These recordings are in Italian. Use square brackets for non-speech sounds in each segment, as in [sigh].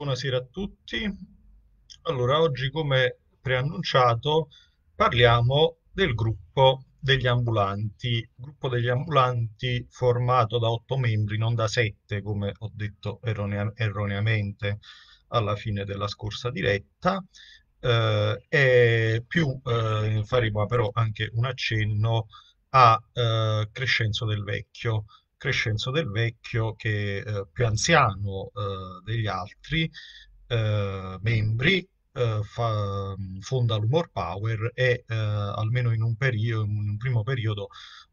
Buonasera a tutti. Allora, oggi come preannunciato parliamo del gruppo degli ambulanti, gruppo degli ambulanti formato da otto membri, non da sette come ho detto erronea erroneamente alla fine della scorsa diretta, eh, e più eh, faremo però anche un accenno a eh, Crescenzo del Vecchio, Crescenzo del Vecchio, che eh, più anziano eh, degli altri eh, membri, eh, fa, fonda l'Humor Power e eh, almeno in un, periodo, in un, primo periodo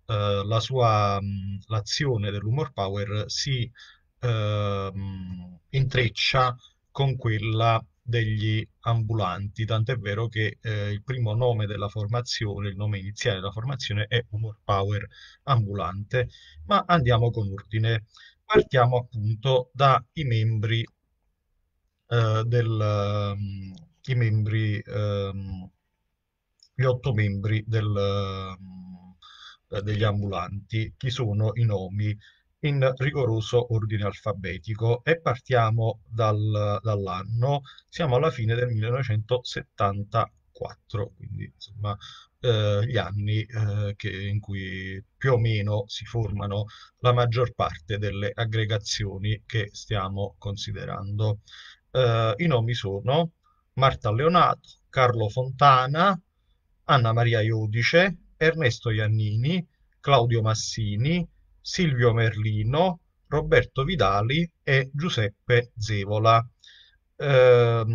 eh, la sua, l'azione dell'Humor Power si ehm, intreccia con quella degli ambulanti, tant'è vero che eh, il primo nome della formazione, il nome iniziale della formazione è Humor Power Ambulante, ma andiamo con ordine. Partiamo appunto dai membri, eh, del, um, i membri um, gli otto membri del, um, degli ambulanti, chi sono i nomi in rigoroso ordine alfabetico e partiamo dal, dall'anno, siamo alla fine del 1974, quindi insomma eh, gli anni eh, che, in cui più o meno si formano la maggior parte delle aggregazioni che stiamo considerando. Eh, I nomi sono Marta Leonato, Carlo Fontana, Anna Maria Iodice, Ernesto Iannini, Claudio Massini, Silvio Merlino, Roberto Vidali e Giuseppe Zevola. Eh,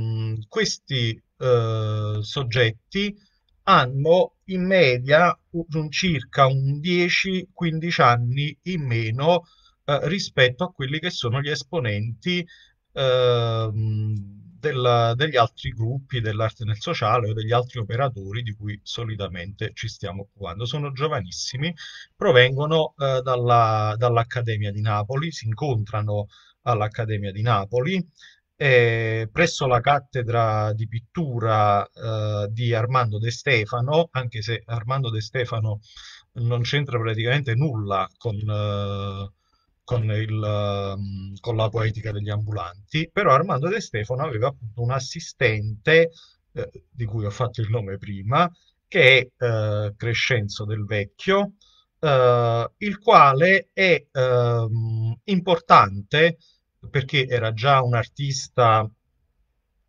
questi eh, soggetti hanno in media un, circa un 10-15 anni in meno eh, rispetto a quelli che sono gli esponenti ehm, della, degli altri gruppi dell'arte nel sociale o degli altri operatori di cui solitamente ci stiamo occupando. Sono giovanissimi, provengono eh, dalla, dall'Accademia di Napoli, si incontrano all'Accademia di Napoli, eh, presso la cattedra di pittura eh, di Armando De Stefano, anche se Armando De Stefano non c'entra praticamente nulla con eh, con, il, ehm, con la poetica degli ambulanti, però Armando De Stefano aveva appunto un assistente, eh, di cui ho fatto il nome prima, che è eh, Crescenzo del Vecchio, eh, il quale è ehm, importante perché era già un artista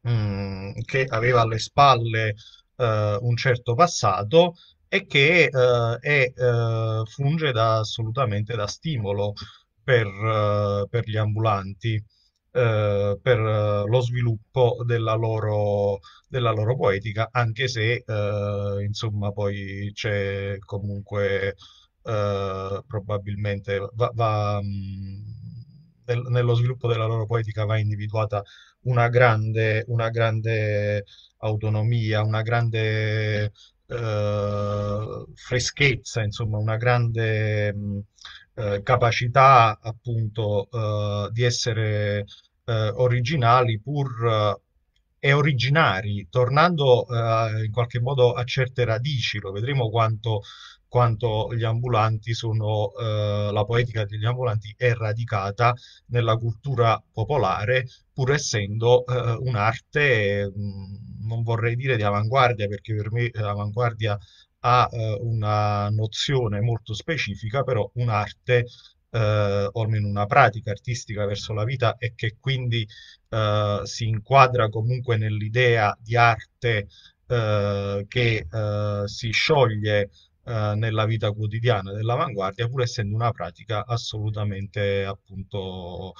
mh, mm, che aveva alle spalle eh, un certo passato e che eh, è, eh, funge da, assolutamente da stimolo per, eh, per gli ambulanti, uh, per eh, lo sviluppo della loro, della loro, poetica, anche se insomma poi c'è comunque probabilmente va, va, mm, nel, nello sviluppo della loro poetica va individuata una grande, una grande autonomia, una grande Uh, freschezza, insomma, una grande, mm, eh, capacità appunto eh, di essere eh, originali pur e originari, tornando in qualche modo a certe radici, lo vedremo quanto, quanto gli ambulanti sono, la poetica degli ambulanti è radicata nella cultura popolare, pur essendo un'arte, mm, non vorrei dire di avanguardia, perché per me l'avanguardia ha eh, una nozione molto specifica, però un'arte eh, o almeno una pratica artistica verso la vita e che quindi eh, si inquadra comunque nell'idea di arte eh, che eh, si scioglie eh, nella vita quotidiana dell'avanguardia, pur essendo una pratica assolutamente appunto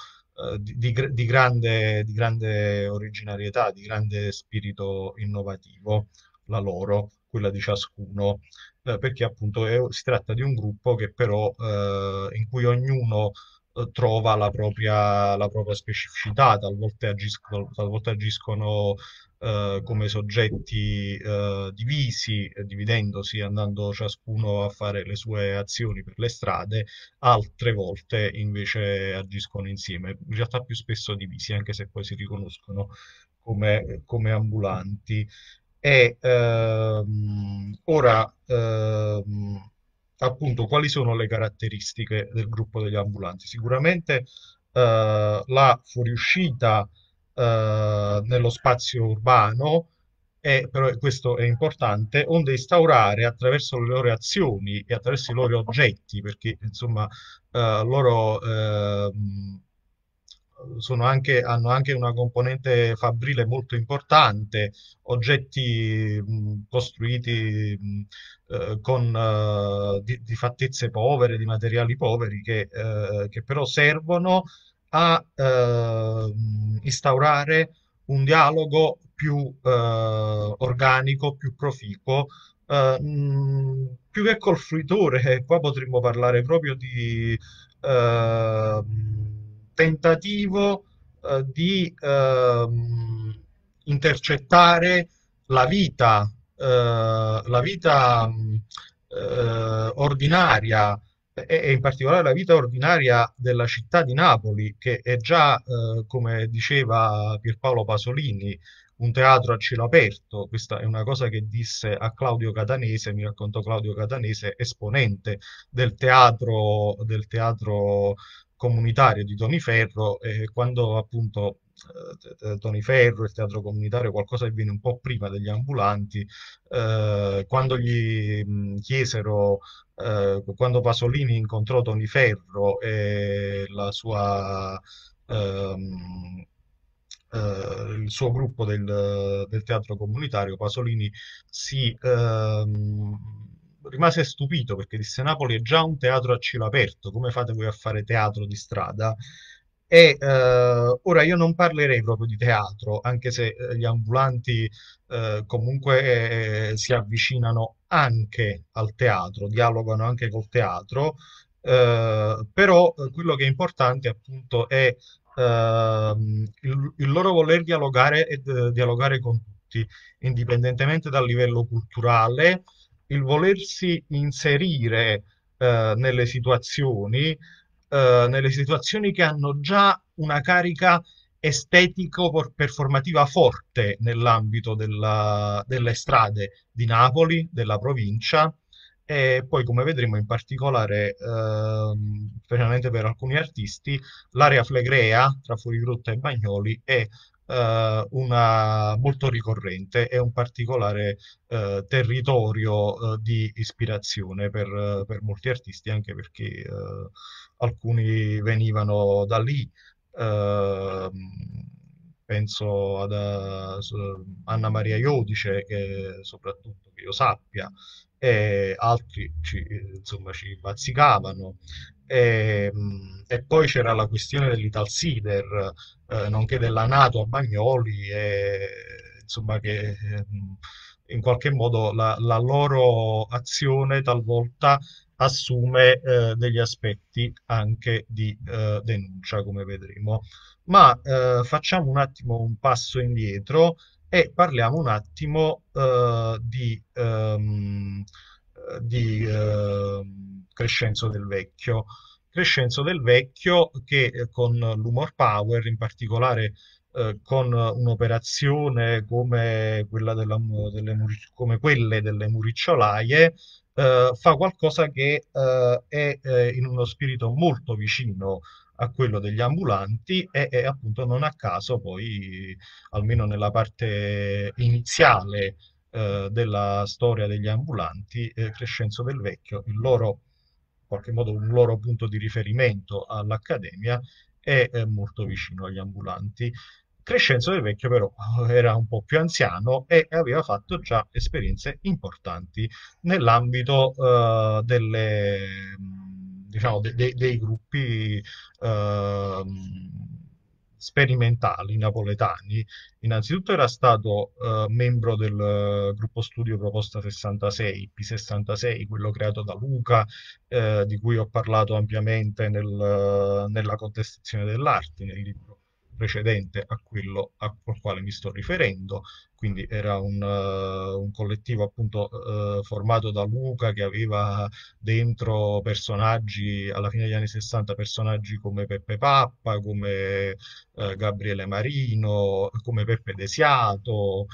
eh, di, di, di, grande, di grande originarietà, di grande spirito innovativo, la loro quella di ciascuno, eh, perché appunto è, si tratta di un gruppo che però eh, in cui ognuno eh, trova la propria, la propria, specificità, talvolta, agisco, talvolta agiscono eh, come soggetti eh, divisi, eh, dividendosi, andando ciascuno a fare le sue azioni per le strade, altre volte invece agiscono insieme, in realtà più spesso divisi, anche se poi si riconoscono come, come ambulanti e ehm, ora ehm, appunto quali sono le caratteristiche del gruppo degli ambulanti. Sicuramente eh, la fuoriuscita eh, nello spazio urbano è, però questo è importante, onde instaurare attraverso le loro azioni e attraverso i loro oggetti, perché insomma eh, loro ehm, anche, hanno anche una componente fabbrile molto importante, oggetti mh, costruiti mh, eh, con, eh, di, di, fattezze povere, di materiali poveri, che, eh, che però servono a eh, instaurare un dialogo più eh, organico, più proficuo Uh, mh, più che col fruitore, [laughs] qua potremmo parlare proprio di uh, tentativo eh, di eh, intercettare la vita, eh, la vita eh, ordinaria e, in particolare la vita ordinaria della città di Napoli, che è già, eh, come diceva Pierpaolo Pasolini, un teatro a cielo aperto. Questa è una cosa che disse a Claudio Catanese, mi raccontò Claudio Catanese, esponente del teatro, del teatro comunitario di Toniferro, eh, quando appunto eh, eh, Toniferro, il teatro comunitario, qualcosa che viene un po' prima degli ambulanti, eh, quando gli mh, mm, chiesero, eh, quando Pasolini incontrò Ferro e la sua... Ehm, Uh, il suo gruppo del, del, teatro comunitario, Pasolini, si, uh, rimase stupito perché disse Napoli è già un teatro a cielo aperto, come fate voi a fare teatro di strada? E eh, ora io non parlerei proprio di teatro, anche se eh, gli ambulanti eh, comunque eh, eh, si avvicinano anche al teatro, dialogano anche col teatro, eh, però quello che è importante appunto è ehm, il, il, loro voler dialogare e dialogare con tutti, indipendentemente dal livello culturale, il volersi inserire eh, nelle situazioni, eh, nelle situazioni che hanno già una carica estetico-performativa forte nell'ambito della, delle strade di Napoli, della provincia, e poi come vedremo in particolare ehm, specialmente per alcuni artisti l'area flegrea tra Fuorigrotta e Bagnoli è eh, una, molto ricorrente e un particolare eh, territorio eh, di ispirazione per, eh, per, molti artisti, anche perché eh, alcuni venivano da lì. Ehm, penso ad eh, Anna Maria Iodice, che soprattutto che io sappia, e altri ci, insomma, ci bazzicavano. E, ehm, e poi c'era la questione dell'Italsider, eh, nonché della Nato a Bagnoli, e, insomma che ehm, in qualche modo la, la loro azione talvolta assume eh, degli aspetti anche di eh, denuncia, come vedremo. Ma eh, facciamo un attimo un passo indietro e parliamo un attimo eh, di, ehm, di ehm, Crescenzo del Vecchio. Crescenzo del Vecchio che eh, con l'Humor Power, in particolare eh, con un'operazione come, della, delle, come quelle delle muricciolaie, eh, fa qualcosa che eh, è eh, in uno spirito molto vicino a quello degli ambulanti e, e, appunto non a caso poi almeno nella parte iniziale eh, della storia degli ambulanti eh, Crescenzo del Vecchio il loro qualche modo un loro punto di riferimento all'Accademia è eh, molto vicino agli ambulanti. Crescenzo del Vecchio però [laughs] era un po' più anziano e aveva fatto già esperienze importanti nell'ambito uh, delle, mm, diciamo, de- de- dei gruppi uh, sperimentali napoletani. Innanzitutto era stato eh, membro del eh, gruppo studio Proposta 66, P66, quello creato da Luca, eh, di cui ho parlato ampiamente nel, eh, nella contestazione dell'arte, nel libro precedente a quello al quale mi sto riferendo quindi era un, uh, un collettivo appunto uh, formato da Luca che aveva dentro personaggi, alla fine degli anni 60, personaggi come Peppe Pappa, come uh, Gabriele Marino, come Peppe Desiato,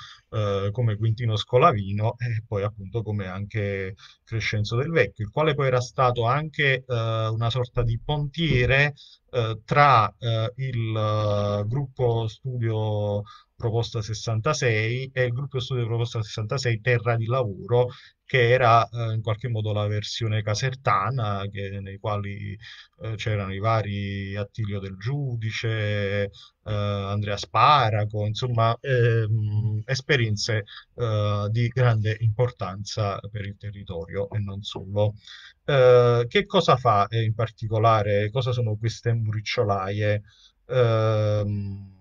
come Quintino Scolavino e poi appunto come anche Crescenzo del Vecchio, il quale poi era stato anche una sorta di pontiere tra il gruppo studio proposta 66 e il gruppo di studio di proposta 66 Terra di Lavoro, che era eh, in qualche modo la versione casertana, che, nei quali eh, c'erano i vari Attilio del Giudice, eh, Andrea Sparaco, insomma ehm, esperienze eh, di grande importanza per il territorio e non solo. Eh, che cosa fa eh, in particolare, cosa sono queste muricciolaie? Ehm,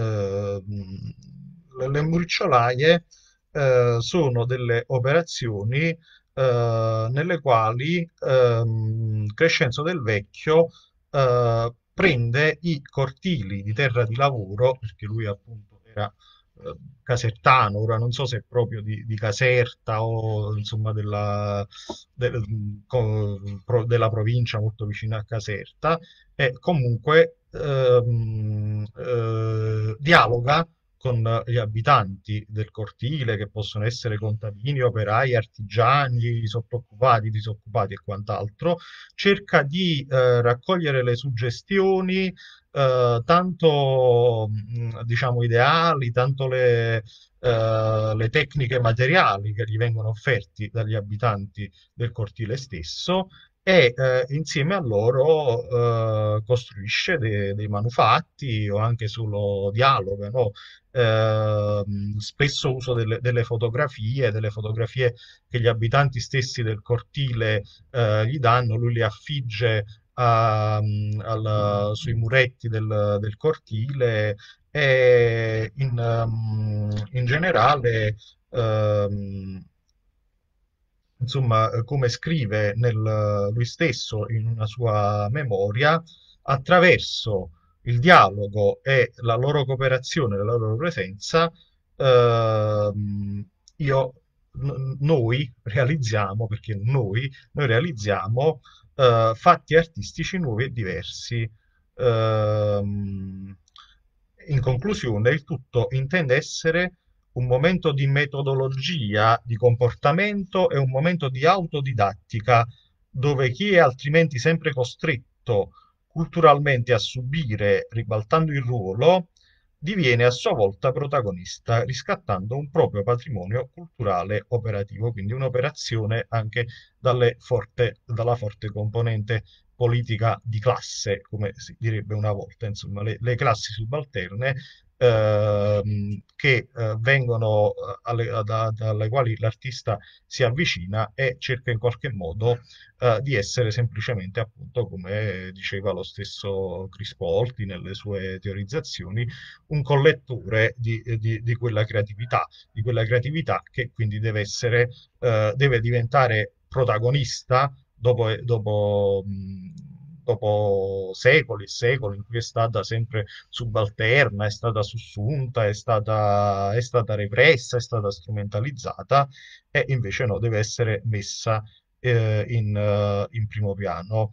Ehm, le murciolaie eh, sono delle operazioni eh, nelle quali ehm, Crescenzo del Vecchio eh, prende i cortili di terra di lavoro, perché lui appunto era eh, casertano, ora non so se è proprio di, di Caserta o insomma della, de, pro, della, provincia molto vicina a Caserta, e comunque ehm, eh, dialoga con gli abitanti del cortile, che possono essere contadini, operai, artigiani, sottoccupati, disoccupati e quant'altro, cerca di eh, raccogliere le suggestioni eh, tanto mm, diciamo ideali, tanto le, eh, le tecniche materiali che gli vengono offerti dagli abitanti del cortile stesso e eh, insieme a loro eh, costruisce de- dei manufatti o anche solo dialoga, no? eh, spesso uso delle, delle, fotografie, delle fotografie che gli abitanti stessi del cortile eh, gli danno, lui le affigge a, ehm, al, sui muretti del, del cortile e in, um, in generale... Um, insomma, eh, come scrive nel, eh, lui stesso in una sua memoria, attraverso il dialogo e la loro cooperazione, la loro presenza, ehm, io, noi realizziamo, perché noi, noi realizziamo eh, fatti artistici nuovi e diversi. Ehm, in conclusione, il tutto intende essere un momento di metodologia, di comportamento e un momento di autodidattica dove chi è altrimenti sempre costretto culturalmente a subire, ribaltando il ruolo, diviene a sua volta protagonista, riscattando un proprio patrimonio culturale operativo, quindi un'operazione anche forte, dalla forte componente politica di classe, come si direbbe una volta, insomma, le, le classi subalterne ehm, che eh, vengono eh, alle, eh, ad, alle quali l'artista si avvicina e cerca in qualche modo eh, di essere semplicemente appunto come diceva lo stesso Chris Crispolti nelle sue teorizzazioni un collettore di, di, di quella creatività di quella creatività che quindi deve essere eh, deve diventare protagonista dopo, dopo mh, dopo secoli e secoli in cui è stata sempre subalterna, è stata sussunta, è stata, è stata repressa, è stata strumentalizzata e invece no, deve essere messa eh, in, uh, in, primo piano.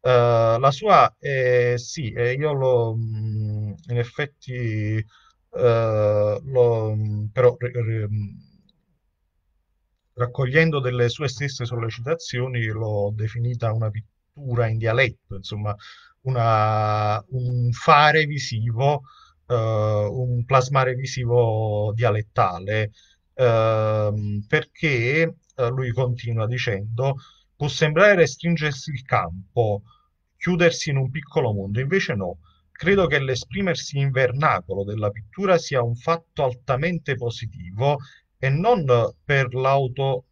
Uh, la sua, eh, sì, eh, io l'ho mm, in effetti, eh, l'ho, mm, però... Mm, raccogliendo delle sue stesse sollecitazioni, l'ho definita una pittura lettura in dialetto, insomma una, un fare visivo, uh, un plasmare visivo dialettale, uh, perché eh, lui continua dicendo può sembrare restringersi il campo, chiudersi in un piccolo mondo, invece no. Credo che l'esprimersi in vernacolo della pittura sia un fatto altamente positivo e non per l'auto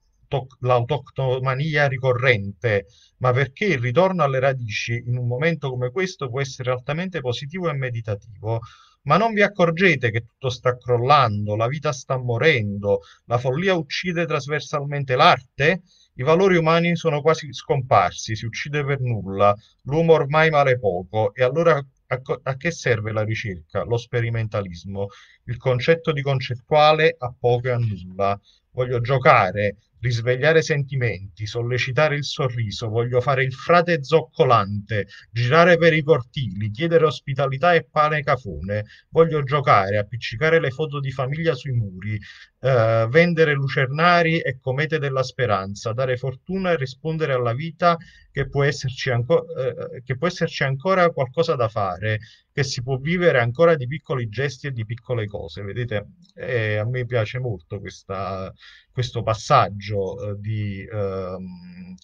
l'autonomia ricorrente, ma perché il ritorno alle radici in un momento come questo può essere altamente positivo e meditativo. Ma non vi accorgete che tutto sta crollando, la vita sta morendo, la follia uccide trasversalmente l'arte? I valori umani sono quasi scomparsi, si uccide per nulla, l'uomo ormai vale poco e allora a, a, che serve la ricerca, lo sperimentalismo? Il concetto di concettuale a poco e a nulla voglio giocare, risvegliare sentimenti, sollecitare il sorriso, voglio fare il frate zoccolante, girare per i cortili, chiedere ospitalità e pane cafone, voglio giocare, appiccicare le foto di famiglia sui muri, eh, vendere lucernari e comete della speranza, dare fortuna e rispondere alla vita che può esserci, anco- eh, che può esserci ancora qualcosa da fare, che si può vivere ancora di piccoli gesti e di piccole cose. Vedete, eh, a me piace molto questa, questo passaggio eh, di ehm,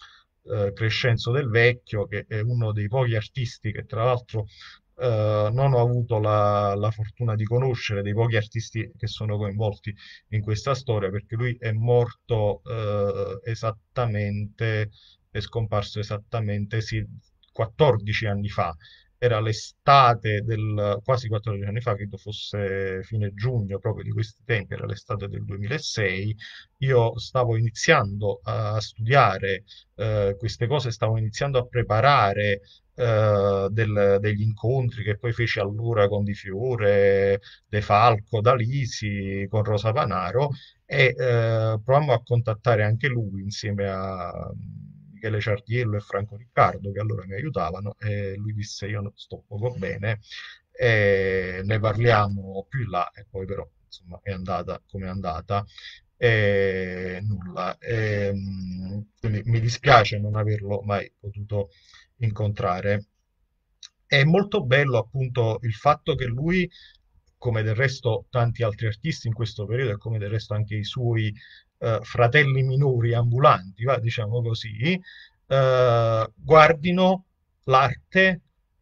eh, Crescenzo del Vecchio, che è uno dei pochi artisti che tra l'altro Uh, non ho avuto la, la, fortuna di conoscere dei pochi artisti che sono coinvolti in questa storia perché lui è morto uh, esattamente, è scomparso esattamente sì, 14 anni fa era l'estate del quasi 14 anni fa, credo fosse fine giugno proprio di questi tempi, era l'estate del 2006, io stavo iniziando a studiare eh, queste cose, stavo iniziando a preparare eh, del, degli incontri che poi feci allora con Di Fiore, De Falco, Dalisi, con Rosa Panaro e eh, provammo a contattare anche lui insieme a Michele Ciardiello e Franco Riccardo che allora mi aiutavano e lui disse io sto poco bene ne parliamo più in là e poi però insomma è andata come è andata e nulla e, ehm, quindi mi dispiace non averlo mai potuto incontrare è molto bello appunto il fatto che lui come del resto tanti altri artisti in questo periodo e come del resto anche i suoi eh, fratelli minori ambulanti, va, diciamo così, eh, guardino l'arte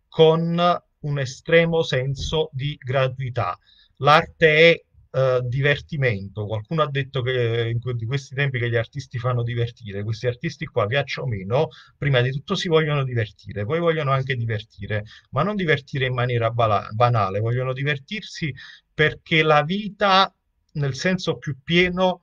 con un estremo senso di gratuità. L'arte è Uh, divertimento. Qualcuno ha detto che in que- di questi tempi che gli artisti fanno divertire. Questi artisti qua, piaccia o meno, prima di tutto si vogliono divertire, poi vogliono anche divertire, ma non divertire in maniera bala- banale, vogliono divertirsi perché la vita, nel senso più pieno,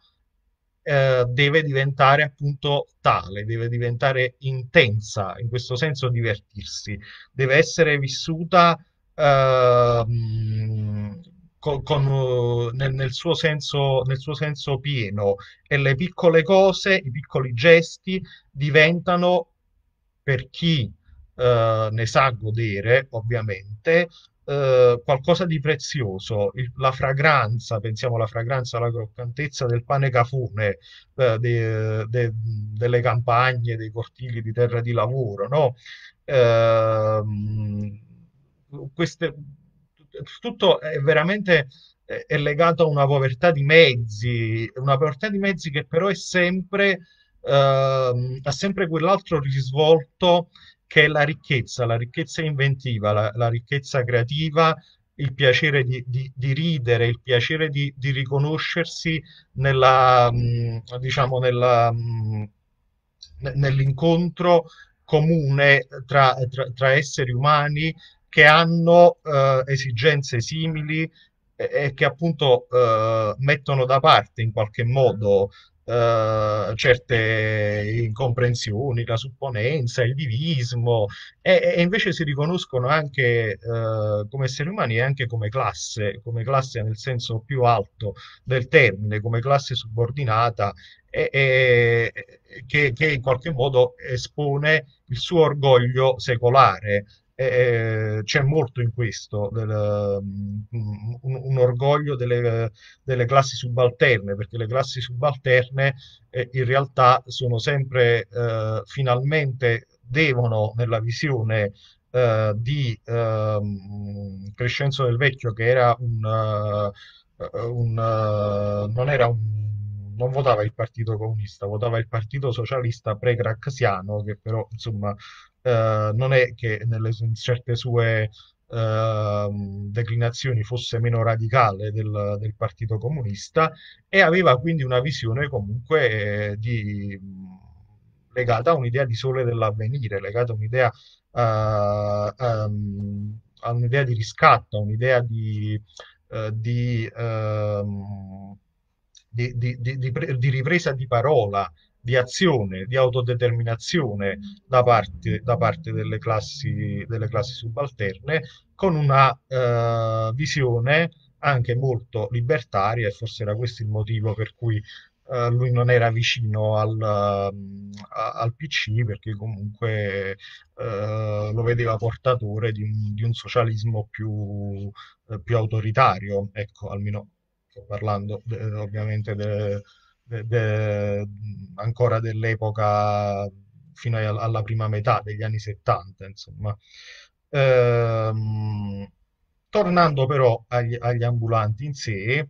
eh, deve diventare appunto tale, deve diventare intensa, in questo senso divertirsi, deve essere vissuta eh, con, nel, nel, suo senso, nel suo senso pieno e le piccole cose, i piccoli gesti diventano per chi Uh, ne sa godere, ovviamente, eh, qualcosa di prezioso, il, la fragranza, pensiamo alla fragranza, alla croccantezza del pane cafune, eh, de, de, delle campagne, dei cortili di terra di lavoro, no? Eh, queste, tutto è veramente è legato a una povertà di mezzi, una povertà di mezzi che però è sempre, ehm, ha sempre quell'altro risvolto che è la ricchezza, la ricchezza inventiva, la, la ricchezza creativa, il piacere di, di, di ridere, il piacere di, di riconoscersi nella, mm, diciamo nella, mm, nell'incontro comune tra, tra, tra, esseri umani che hanno eh, esigenze simili e, e che appunto eh, mettono da parte in qualche modo eh, certe incomprensioni, la supponenza, il divismo, e, e invece si riconoscono anche eh, come esseri umani e anche come classe, come classe nel senso più alto del termine, come classe subordinata e, e, che, che in qualche modo espone il suo orgoglio secolare eh, c'è molto in questo, del, mm, un, un, orgoglio delle, delle, classi subalterne, perché le classi subalterne eh, in realtà sono sempre eh, finalmente devono nella visione eh, di ehm, Crescenzo del Vecchio che era un, eh, un eh, non era un non votava il Partito Comunista, votava il Partito Socialista pre-craxiano, che però insomma eh, non è che nelle, in certe sue ehm, declinazioni fosse meno radicale del, del, Partito Comunista e aveva quindi una visione comunque eh, di, legata a un'idea di sole dell'avvenire, legata a un'idea, um, a un'idea di riscatto, a un'idea di... Uh, di, uh, di, di, di, ripresa di parola di azione, di autodeterminazione da parte, da parte delle, classi, delle, classi, subalterne, con una eh, visione anche molto libertaria, e forse era questo il motivo per cui eh, lui non era vicino al, a, al PC, perché comunque eh, lo vedeva portatore di un, di un socialismo più, più, autoritario, ecco, almeno parlando ovviamente del de, de, ancora dell'epoca fino a, alla prima metà degli anni 70, insomma. Ehm, tornando però agli, agli, ambulanti in sé,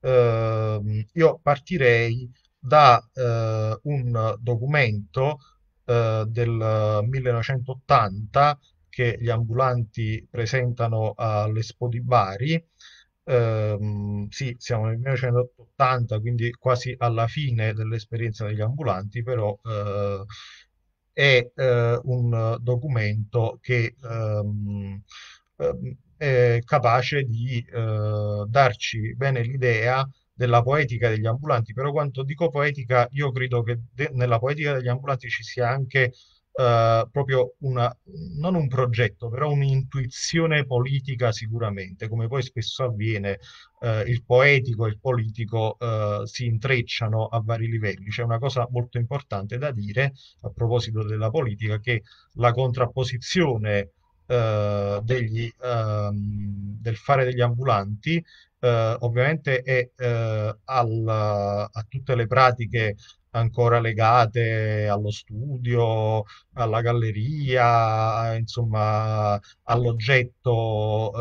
ehm, io partirei da eh, un documento eh, del 1980 che gli ambulanti presentano all'Expo di Bari, Ehm, sì, siamo nel 1980, quindi quasi alla fine dell'esperienza degli ambulanti, però eh, è eh, un documento che ehm, ehm, è capace di eh, darci bene l'idea della poetica degli ambulanti, però quando dico poetica, io credo che nella poetica degli ambulanti ci sia anche eh, proprio una, non un progetto, però un'intuizione politica sicuramente, come poi spesso avviene, eh, il poetico e il politico eh, si intrecciano a vari livelli. C'è una cosa molto importante da dire a proposito della politica, che la contrapposizione eh, degli, ehm, del fare degli ambulanti Uh, ovviamente è uh, al, a tutte le pratiche ancora legate allo studio, alla galleria, insomma all'oggetto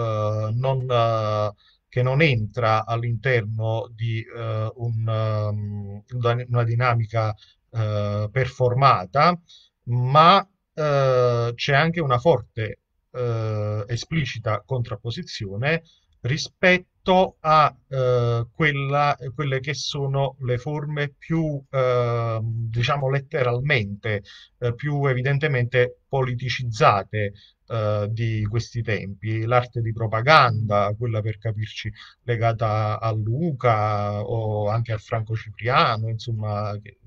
eh, non, eh, che non entra all'interno di eh, un, um, una dinamica eh, performata, ma eh, c'è anche una forte eh, esplicita contrapposizione rispetto a eh, quella, quelle che sono le forme più, eh, diciamo letteralmente, eh, più evidentemente politicizzate eh, di questi tempi, l'arte di propaganda, quella per capirci legata a Luca o anche a Franco Cipriano, insomma che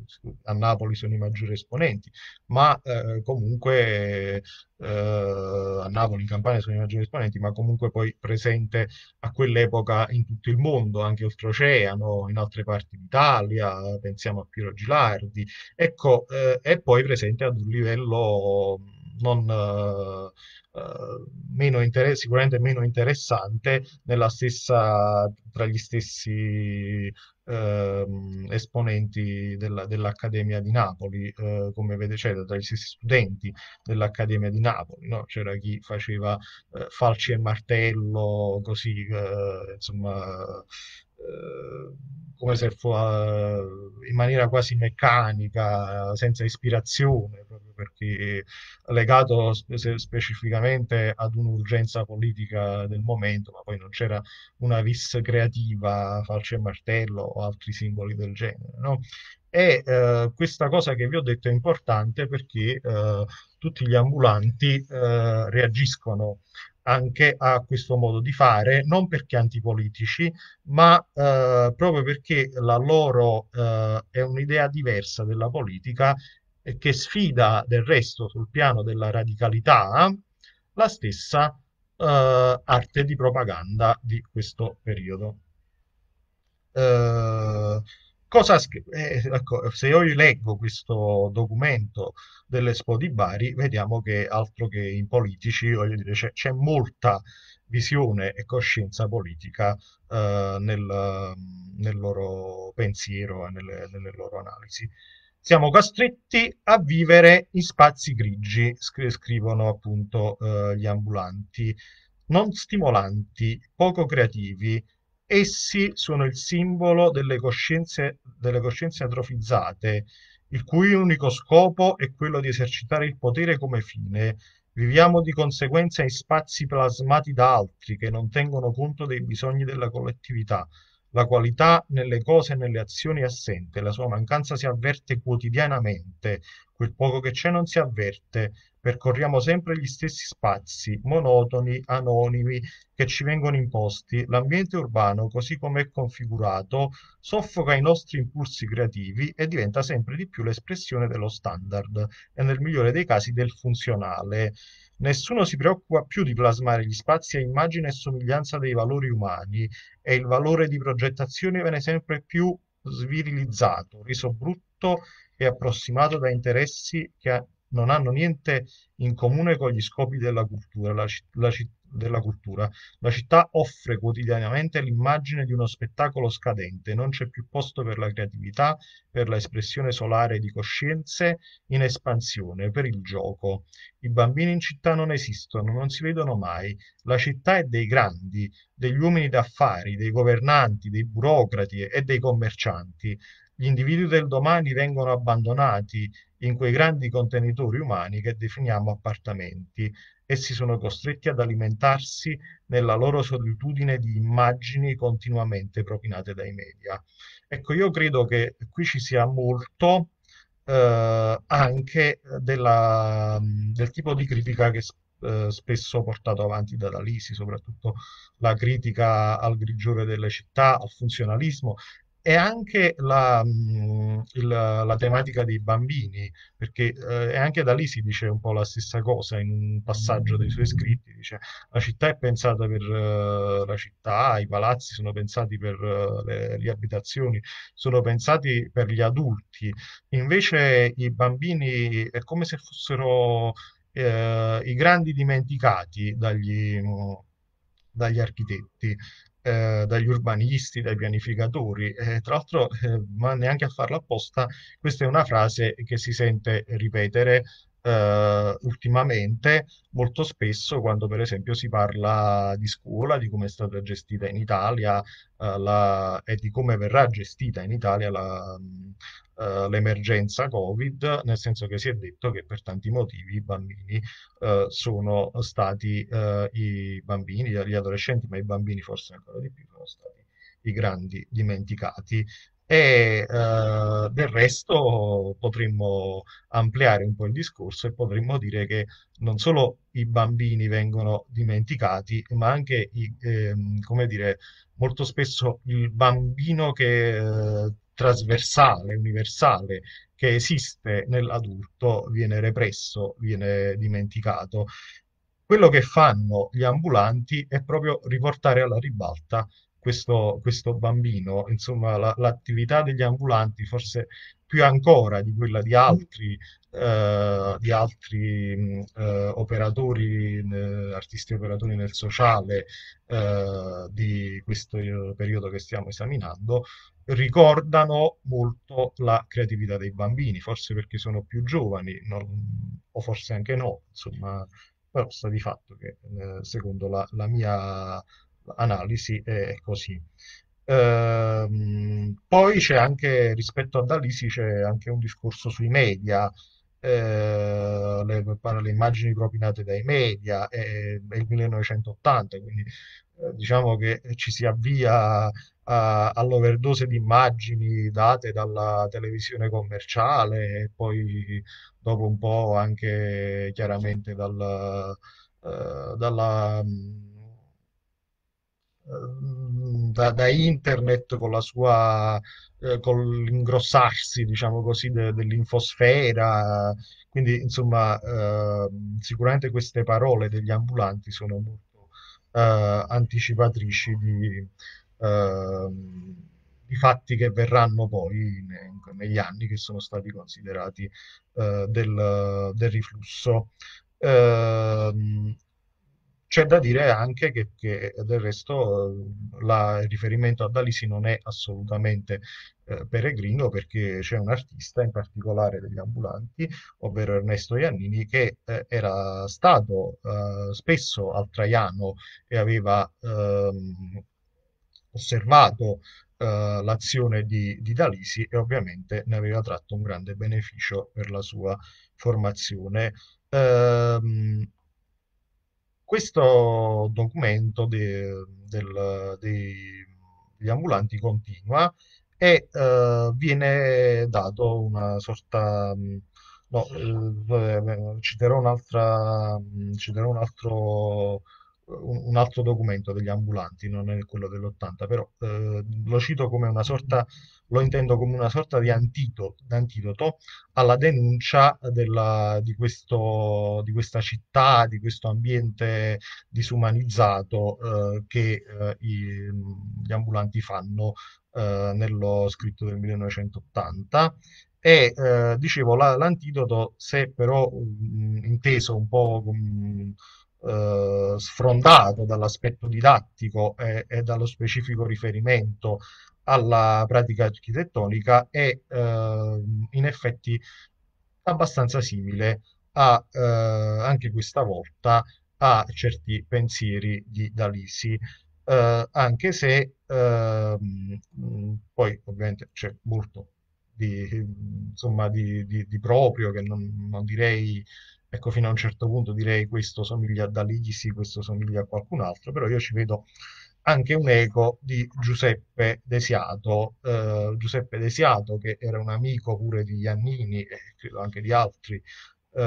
a Napoli sono i maggiori esponenti, ma eh, comunque eh, a Napoli, in Campania sono i maggiori esponenti, ma comunque poi presente a quell'epoca in tutto il mondo, anche oltreoceano, in altre parti d'Italia, pensiamo a Piero Gilardi, ecco, eh, è poi presente ad un livello non, eh, eh, meno inter- sicuramente meno interessante stessa, tra gli stessi ehm, esponenti della, dell'Accademia di Napoli, eh, come vedete, cioè, tra gli stessi studenti dell'Accademia di Napoli, no? c'era chi faceva eh, falci e martello, così, eh, insomma, eh, come se eh, in maniera quasi meccanica, senza ispirazione, proprio perché legato specificamente ad un'urgenza politica del momento, ma poi non c'era una vis creativa, falce e martello o altri simboli del genere. No? E eh, questa cosa che vi ho detto è importante perché eh, tutti gli ambulanti eh, reagiscono anche a questo modo di fare, non perché antipolitici, ma eh, proprio perché la loro eh, è un'idea diversa della politica e che sfida del resto sul piano della radicalità la stessa eh, arte di propaganda di questo periodo. Eh, Cosa, eh, ecco, se io leggo questo documento dell'Expo di Bari, vediamo che altro che in politici, voglio dire, c'è, molta visione e coscienza politica eh, nel, nel, loro pensiero e nelle, nelle loro analisi siamo costretti a vivere in spazi grigi, scrivono appunto eh, gli ambulanti, non stimolanti, poco creativi, Essi sono il simbolo delle coscienze, delle coscienze atrofizzate, il cui unico scopo è quello di esercitare il potere come fine. Viviamo di conseguenza in spazi plasmati da altri che non tengono conto dei bisogni della collettività. La qualità nelle cose e nelle azioni è assente, la sua mancanza si avverte quotidianamente Quel poco che c'è non si avverte, percorriamo sempre gli stessi spazi, monotoni, anonimi, che ci vengono imposti. L'ambiente urbano, così come è configurato, soffoca i nostri impulsi creativi e diventa sempre di più l'espressione dello standard e nel migliore dei casi del funzionale. Nessuno si preoccupa più di plasmare gli spazi a immagine e somiglianza dei valori umani e il valore di progettazione viene sempre più svirilizzato, riso brutto e approssimato da interessi che non hanno niente in comune con gli scopi della cultura. La, la, della cultura. La città offre quotidianamente l'immagine di uno spettacolo scadente, non c'è più posto per la creatività, per l'espressione solare di coscienze in espansione, per il gioco. I bambini in città non esistono, non si vedono mai. La città è dei grandi, degli uomini d'affari, dei governanti, dei burocrati e dei commercianti gli individui del domani vengono abbandonati in quei grandi contenitori umani che definiamo appartamenti. Essi sono costretti ad alimentarsi nella loro solitudine di immagini continuamente propinate dai media. Ecco, io credo che qui ci sia molto eh, anche della, del tipo di critica che eh, spesso portato avanti da Dalisi, soprattutto la critica al grigiore delle città, al funzionalismo, e anche la, mhmm, il, la, tematica dei bambini, perché eh, anche da lì si dice un po' la stessa cosa in un passaggio dei suoi scritti, dice la città è pensata per uh, la città, i palazzi sono pensati per uh, le, le, abitazioni, sono pensati per gli adulti, invece i bambini è come se fossero eh, i grandi dimenticati dagli... Mh, mhmm, dagli architetti. Eh, dagli urbanisti, dai pianificatori. Eh, tra l'altro, eh, ma neanche a farlo apposta, questa è una frase che si sente ripetere Uh, ultimamente molto spesso quando per esempio si parla di scuola, di come è stata gestita in Italia uh, la, e di come verrà gestita in Italia la, eh, l'emergenza Covid, nel senso che si è detto che per tanti motivi i bambini eh, sono stati eh, i bambini, gli adolescenti, ma i bambini forse ancora di più sono stati i grandi dimenticati e eh, del resto potremmo ampliare un po' il discorso e potremmo dire che non solo i bambini vengono dimenticati, ma anche, i, eh, come dire, molto spesso il bambino che eh, trasversale, universale che esiste nell'adulto viene represso, viene dimenticato. Quello che fanno gli ambulanti è proprio riportare alla ribalta questo, questo bambino, insomma la, l'attività degli ambulanti forse più ancora di quella di altri, eh, di altri eh, operatori, eh, artisti operatori nel sociale eh, di questo eh, periodo che stiamo esaminando, ricordano molto la creatività dei bambini, forse perché sono più giovani, non, o forse anche no, insomma, però sta di fatto che secondo la, la mia analisi è così. Ehm, poi c'è anche, rispetto ad Alisi, c'è anche un discorso sui media, eh, le, le, immagini propinate dai media, è, è il 1980, quindi eh, diciamo che ci si avvia all'overdose di immagini date dalla televisione commerciale e poi dopo un po' anche chiaramente dal, eh, dalla Ehm, da, da, internet con la sua eh, con l'ingrossarsi diciamo così de, dell'infosfera quindi insomma eh, sicuramente queste parole degli ambulanti sono molto eh, anticipatrici di, ehm, di, fatti che verranno poi ne, negli anni che sono stati considerati eh, del, del, riflusso ehm, c'è da dire anche che, che del resto la, il riferimento a Dalisi non è assolutamente eh, peregrino perché c'è un artista, in particolare degli ambulanti, ovvero Ernesto Iannini, che eh, era stato eh, spesso al Traiano e aveva ehm, osservato Uh, l'azione di, di, Dalisi e ovviamente ne aveva tratto un grande beneficio per la sua formazione. Uh, questo documento de, del, degli ambulanti continua e eh, viene dato una sorta... Mm, no, eh, citerò, mm, citerò un altro un altro documento degli ambulanti, non è quello dell'80, però eh, lo cito come una sorta, lo intendo come una sorta di antidoto, antidoto alla denuncia della, di, questo, di, questa città, di questo ambiente disumanizzato eh, che eh, i, gli ambulanti fanno eh, nello scritto del 1980 e eh, dicevo la, l'antidoto se però mh, mm, inteso un po' mh, eh, sfrontato dall'aspetto didattico e, e, dallo specifico riferimento alla pratica architettonica è eh, in effetti abbastanza simile a, eh, anche questa volta a certi pensieri di Dalisi. Eh, anche se eh, poi ovviamente c'è molto di, insomma, di, di, di proprio che non, non direi Ecco, fino a un certo punto direi questo somiglia a Dalisi, questo somiglia a qualcun altro, però io ci vedo anche un eco di Giuseppe Desiato, eh, Giuseppe Desiato che era un amico pure di Iannini e credo anche di altri eh,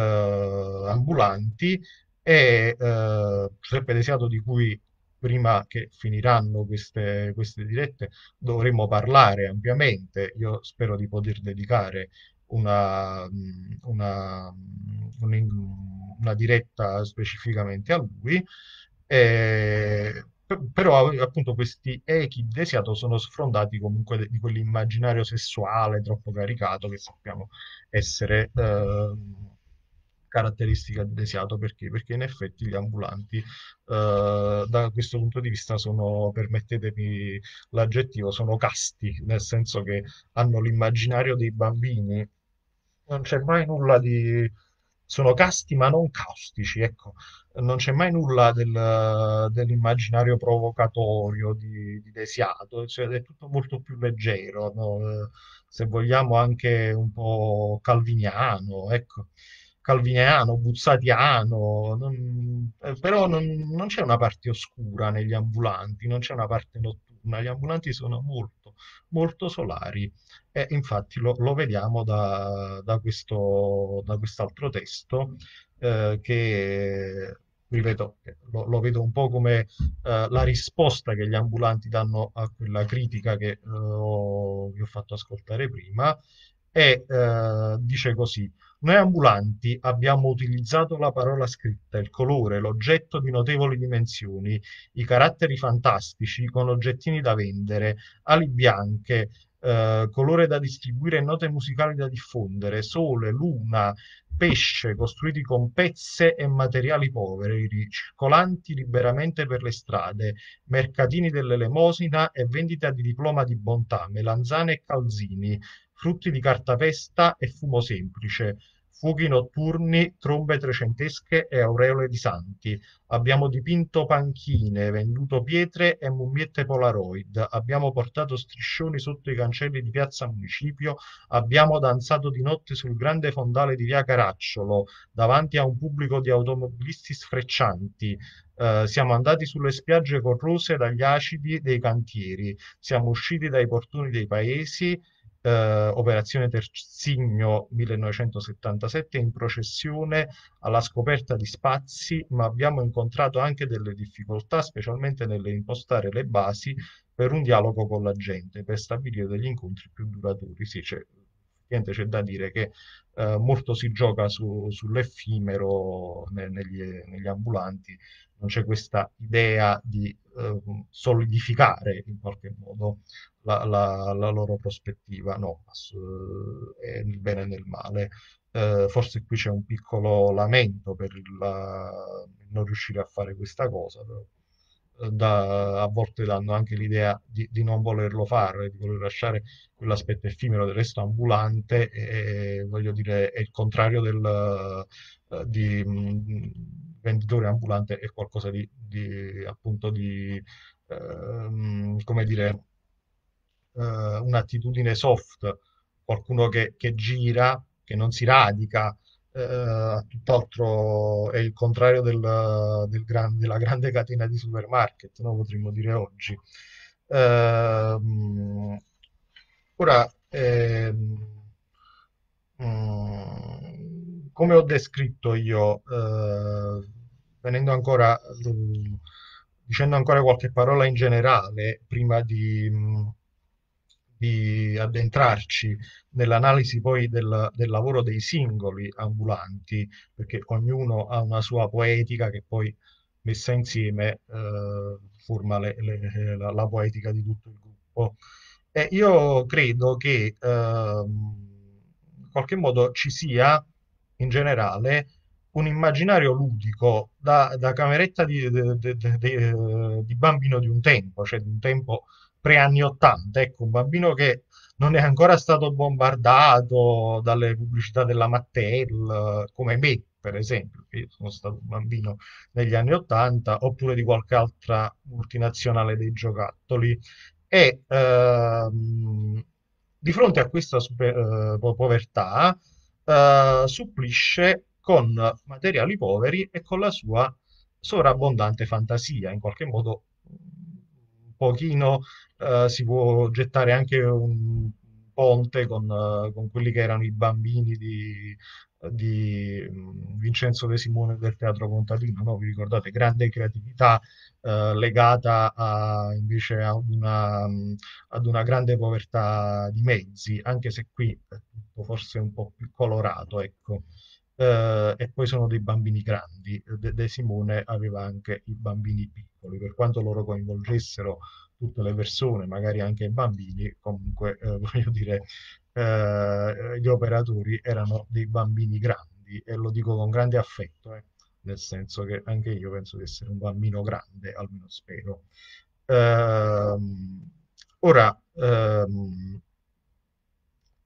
ambulanti, e eh, Giuseppe Desiato di cui prima che finiranno queste, queste dirette dovremo parlare ampiamente, io spero di poter dedicare una, una, una diretta specificamente a lui, eh, però appunto questi echi di desiato sono sfrondati comunque di quell'immaginario sessuale troppo caricato che sappiamo essere... Eh, caratteristica di Desiato perché? perché in effetti gli ambulanti eh, da questo punto di vista sono, permettetemi l'aggettivo, sono casti, nel senso che hanno l'immaginario dei bambini non c'è mai nulla di... sono casti ma non caustici, ecco, non c'è mai nulla del, dell'immaginario provocatorio di, di Desiato, cioè è tutto molto più leggero, no? se vogliamo anche un po' calviniano, ecco calviniano, buzzatiano, non, eh, però non, non, c'è una parte oscura negli ambulanti, non c'è una parte notturna, gli ambulanti sono molto, molto solari e infatti lo, lo vediamo da, da, questo, da quest'altro testo eh, che ripeto, lo, lo, vedo un po' come eh, la risposta che gli ambulanti danno a quella critica che eh, ho, vi ho fatto ascoltare prima, e eh, dice così, noi ambulanti abbiamo utilizzato la parola scritta, il colore, l'oggetto di notevoli dimensioni, i caratteri fantastici con oggettini da vendere, ali bianche, eh, colore da distribuire, e note musicali da diffondere, sole, luna, pesce costruiti con pezze e materiali poveri, circolanti liberamente per le strade, mercatini dell'elemosina e vendita di diploma di bontà, melanzane e calzini, frutti di cartapesta e fumo semplice fughi notturni, trombe trecentesche e aureole di santi. Abbiamo dipinto panchine, venduto pietre e mummiette polaroid. Abbiamo portato striscioni sotto i cancelli di Piazza Municipio. Abbiamo danzato di notte sul grande fondale di Via Caracciolo, davanti a un pubblico di automobilisti sfreccianti. Uh, siamo andati sulle spiagge corrose dagli acidi dei cantieri, siamo usciti dai portoni dei paesi, eh, Operazione Terzigno 1977 in processione alla scoperta di spazi, ma abbiamo incontrato anche delle difficoltà, specialmente nell'impostare le basi per un dialogo con la gente, per stabilire degli incontri più duraturi. Sì, c'è, niente, c'è da dire che eh, molto si gioca su, sull'effimero ne, negli, negli ambulanti, non c'è questa idea di eh, solidificare in qualche modo la, la, la loro prospettiva, no, eh, è nel bene e nel male. Eh, forse qui c'è un piccolo lamento per la... non riuscire a fare questa cosa, però eh, da, a volte danno anche l'idea di, di, non volerlo fare, di voler lasciare quell'aspetto effimero del resto ambulante, e, voglio dire, è il contrario del, eh, di, mm, venditore ambulante è qualcosa di, di appunto di, ehm, come dire, eh, un'attitudine soft, qualcuno che, che, gira, che non si radica, eh, tutt'altro è il contrario del, del gran, della grande catena di supermarket, no? potremmo dire oggi. Eh, ora, eh, come ho descritto io, eh, venendo ancora, mm, dicendo ancora qualche parola in generale, prima di, mm, di addentrarci nell'analisi poi del, del, lavoro dei singoli ambulanti, perché ognuno ha una sua poetica che poi messa insieme eh, forma le, le, la, la, poetica di tutto il gruppo. E io credo che ehm, in qualche modo ci sia in generale un immaginario ludico da, da cameretta di, de, de, de, di, bambino di un tempo, cioè di un tempo pre-anni 80, ecco, un bambino che non è ancora stato bombardato dalle pubblicità della Mattel, come me, per esempio, io sono stato un bambino negli anni 80, oppure di qualche altra multinazionale dei giocattoli. E ehm, di fronte a questa super, eh, povertà, eh, supplisce con materiali poveri e con la sua sovrabbondante fantasia, in qualche modo un pochino eh, si può gettare anche un ponte con, eh, con quelli che erano i bambini di, di mm, Vincenzo De Simone del Teatro Contadino, no? vi ricordate, grande creatività, eh, legata a, invece a una, ad una grande povertà di mezzi, anche se qui è tutto forse un po' più colorato, ecco. Uh, e poi sono dei bambini grandi. De, de, Simone aveva anche i bambini piccoli, per quanto loro coinvolgessero tutte le persone, magari anche i bambini, comunque eh, [laughs] voglio dire, eh, gli operatori erano dei bambini grandi e lo dico con grande affetto. Eh nel senso che anche io penso di essere un bambino grande, almeno spero. Ehm, ora, ehm,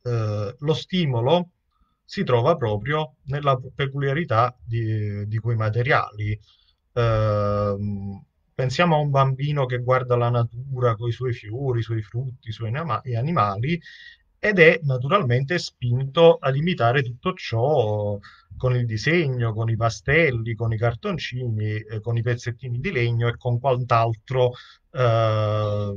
eh, lo stimolo si trova proprio nella peculiarità di, di quei materiali. Ehm, pensiamo a un bambino che guarda la natura con i suoi fiori, i suoi frutti, i suoi animali ed è naturalmente spinto ad imitare tutto ciò con il disegno, con i pastelli, con i cartoncini, eh, con i pezzettini di legno e con quant'altro eh,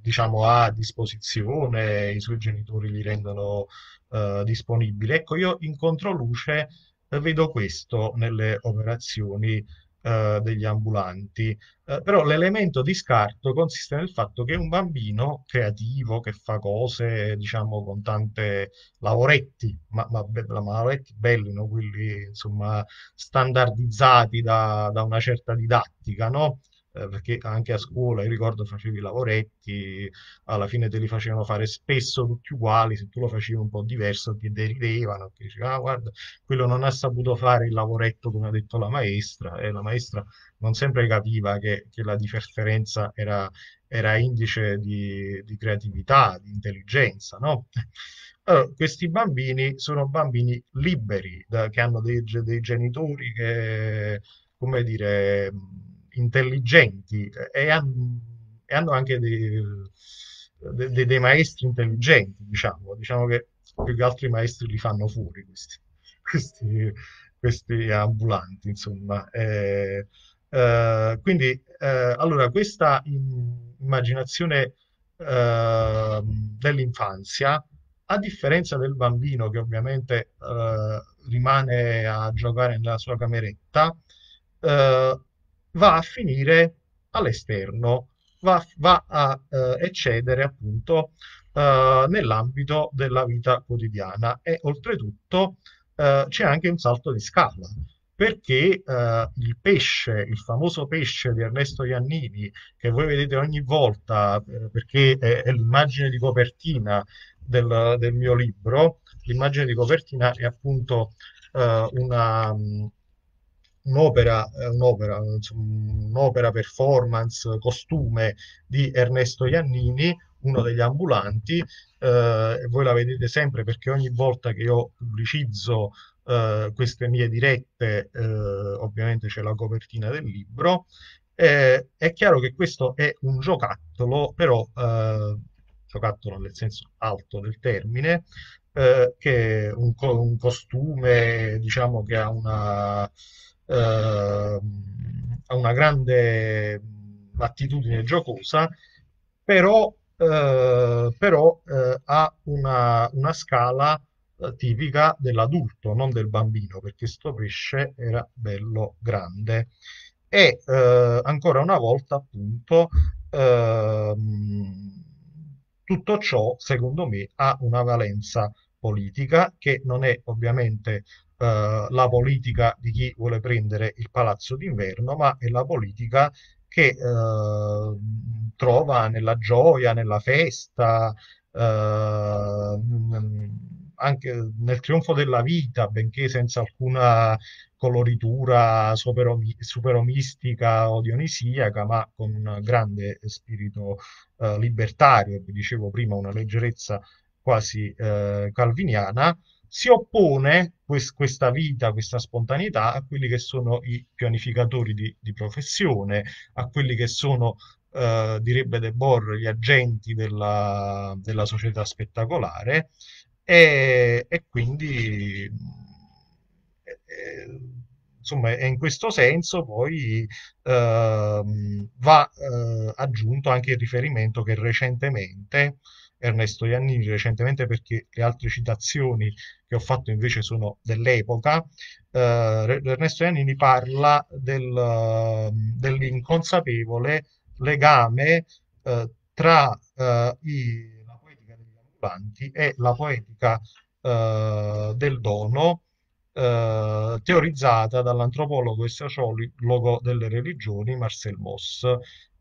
diciamo a disposizione, i suoi genitori li rendono eh, disponibili. Ecco, io incontro luce, controluce eh, vedo questo nelle operazioni eh, degli ambulanti. Eh, però l'elemento di scarto consiste nel fatto che un bambino creativo che fa cose, diciamo, con tante lavoretti, ma, ma, ma lavoretti belli, no? quelli insomma standardizzati da, da una certa didattica, no? Eh, perché anche a scuola, io ricordo, facevi i lavoretti, alla fine te li facevano fare spesso tutti uguali, se tu lo facevi un po' diverso ti deridevano, ti dicevano, ah guarda, quello non ha saputo fare il lavoretto come ha detto la maestra, e la maestra non sempre capiva che, che la differenza era, era indice di, di, creatività, di intelligenza, no? [laughs] Allora, questi bambini sono bambini liberi, da, che hanno dei, dei genitori che, come dire, intelligenti e, han, e hanno anche dei, dei, dei, maestri intelligenti, diciamo. Diciamo che più che altro i maestri li fanno fuori questi, [laughs] questi, questi ambulanti, insomma. Eh, eh, quindi, eh, allora, questa immaginazione ehm, dell'infanzia, a differenza del bambino che ovviamente eh, rimane a giocare nella sua cameretta, eh, va a finire all'esterno, va, va a eh, eccedere appunto eh, nell'ambito della vita quotidiana e oltretutto eh, c'è anche un salto di scala perché eh, il pesce, il famoso pesce di Ernesto Iannini, che voi vedete ogni volta, eh, perché è, è, l'immagine di copertina del, del, mio libro, l'immagine di copertina è appunto eh, una, un'opera, eh, un'opera, un'opera performance, costume di Ernesto Iannini, uno degli ambulanti, eh, voi la vedete sempre perché ogni volta che io pubblicizzo eh, queste mie dirette, eh, ovviamente c'è la copertina del libro, eh, è chiaro che questo è un giocattolo, però eh, giocattolo nel senso alto del termine, che è un, co- un costume diciamo che ha una eh, ha una grande attitudine giocosa, però, eh, però eh, ha una, una scala eh, tipica dell'adulto, non del bambino, perché sto pesce era bello grande. E eh, ancora una volta, appunto, ehm, tutto ciò, secondo me, ha una valenza politica che non è ovviamente eh, la politica di chi vuole prendere il palazzo d'inverno, ma è la politica che eh, trova nella gioia, nella festa, eh, mm, anche nel trionfo della vita, benché senza alcuna coloritura superomistica o dionisiaca, ma con un grande spirito eh, libertario, vi dicevo prima, una leggerezza quasi eh, calviniana, si oppone quest- questa vita, questa spontaneità a quelli che sono i pianificatori di, di professione, a quelli che sono, eh, direbbe De Bor, gli agenti della, della società spettacolare e, e quindi eh, eh, e, insomma è in questo senso poi eh, va eh, aggiunto anche il riferimento che recentemente Ernesto Iannini recentemente perché le altre citazioni che ho fatto invece sono dell'epoca. Eh, Ernesto Iannini parla del, dell'inconsapevole legame eh, tra eh, i, la poetica degli ambulanti e la poetica eh, del dono eh, teorizzata dall'antropologo e sociologo delle religioni Marcel Moss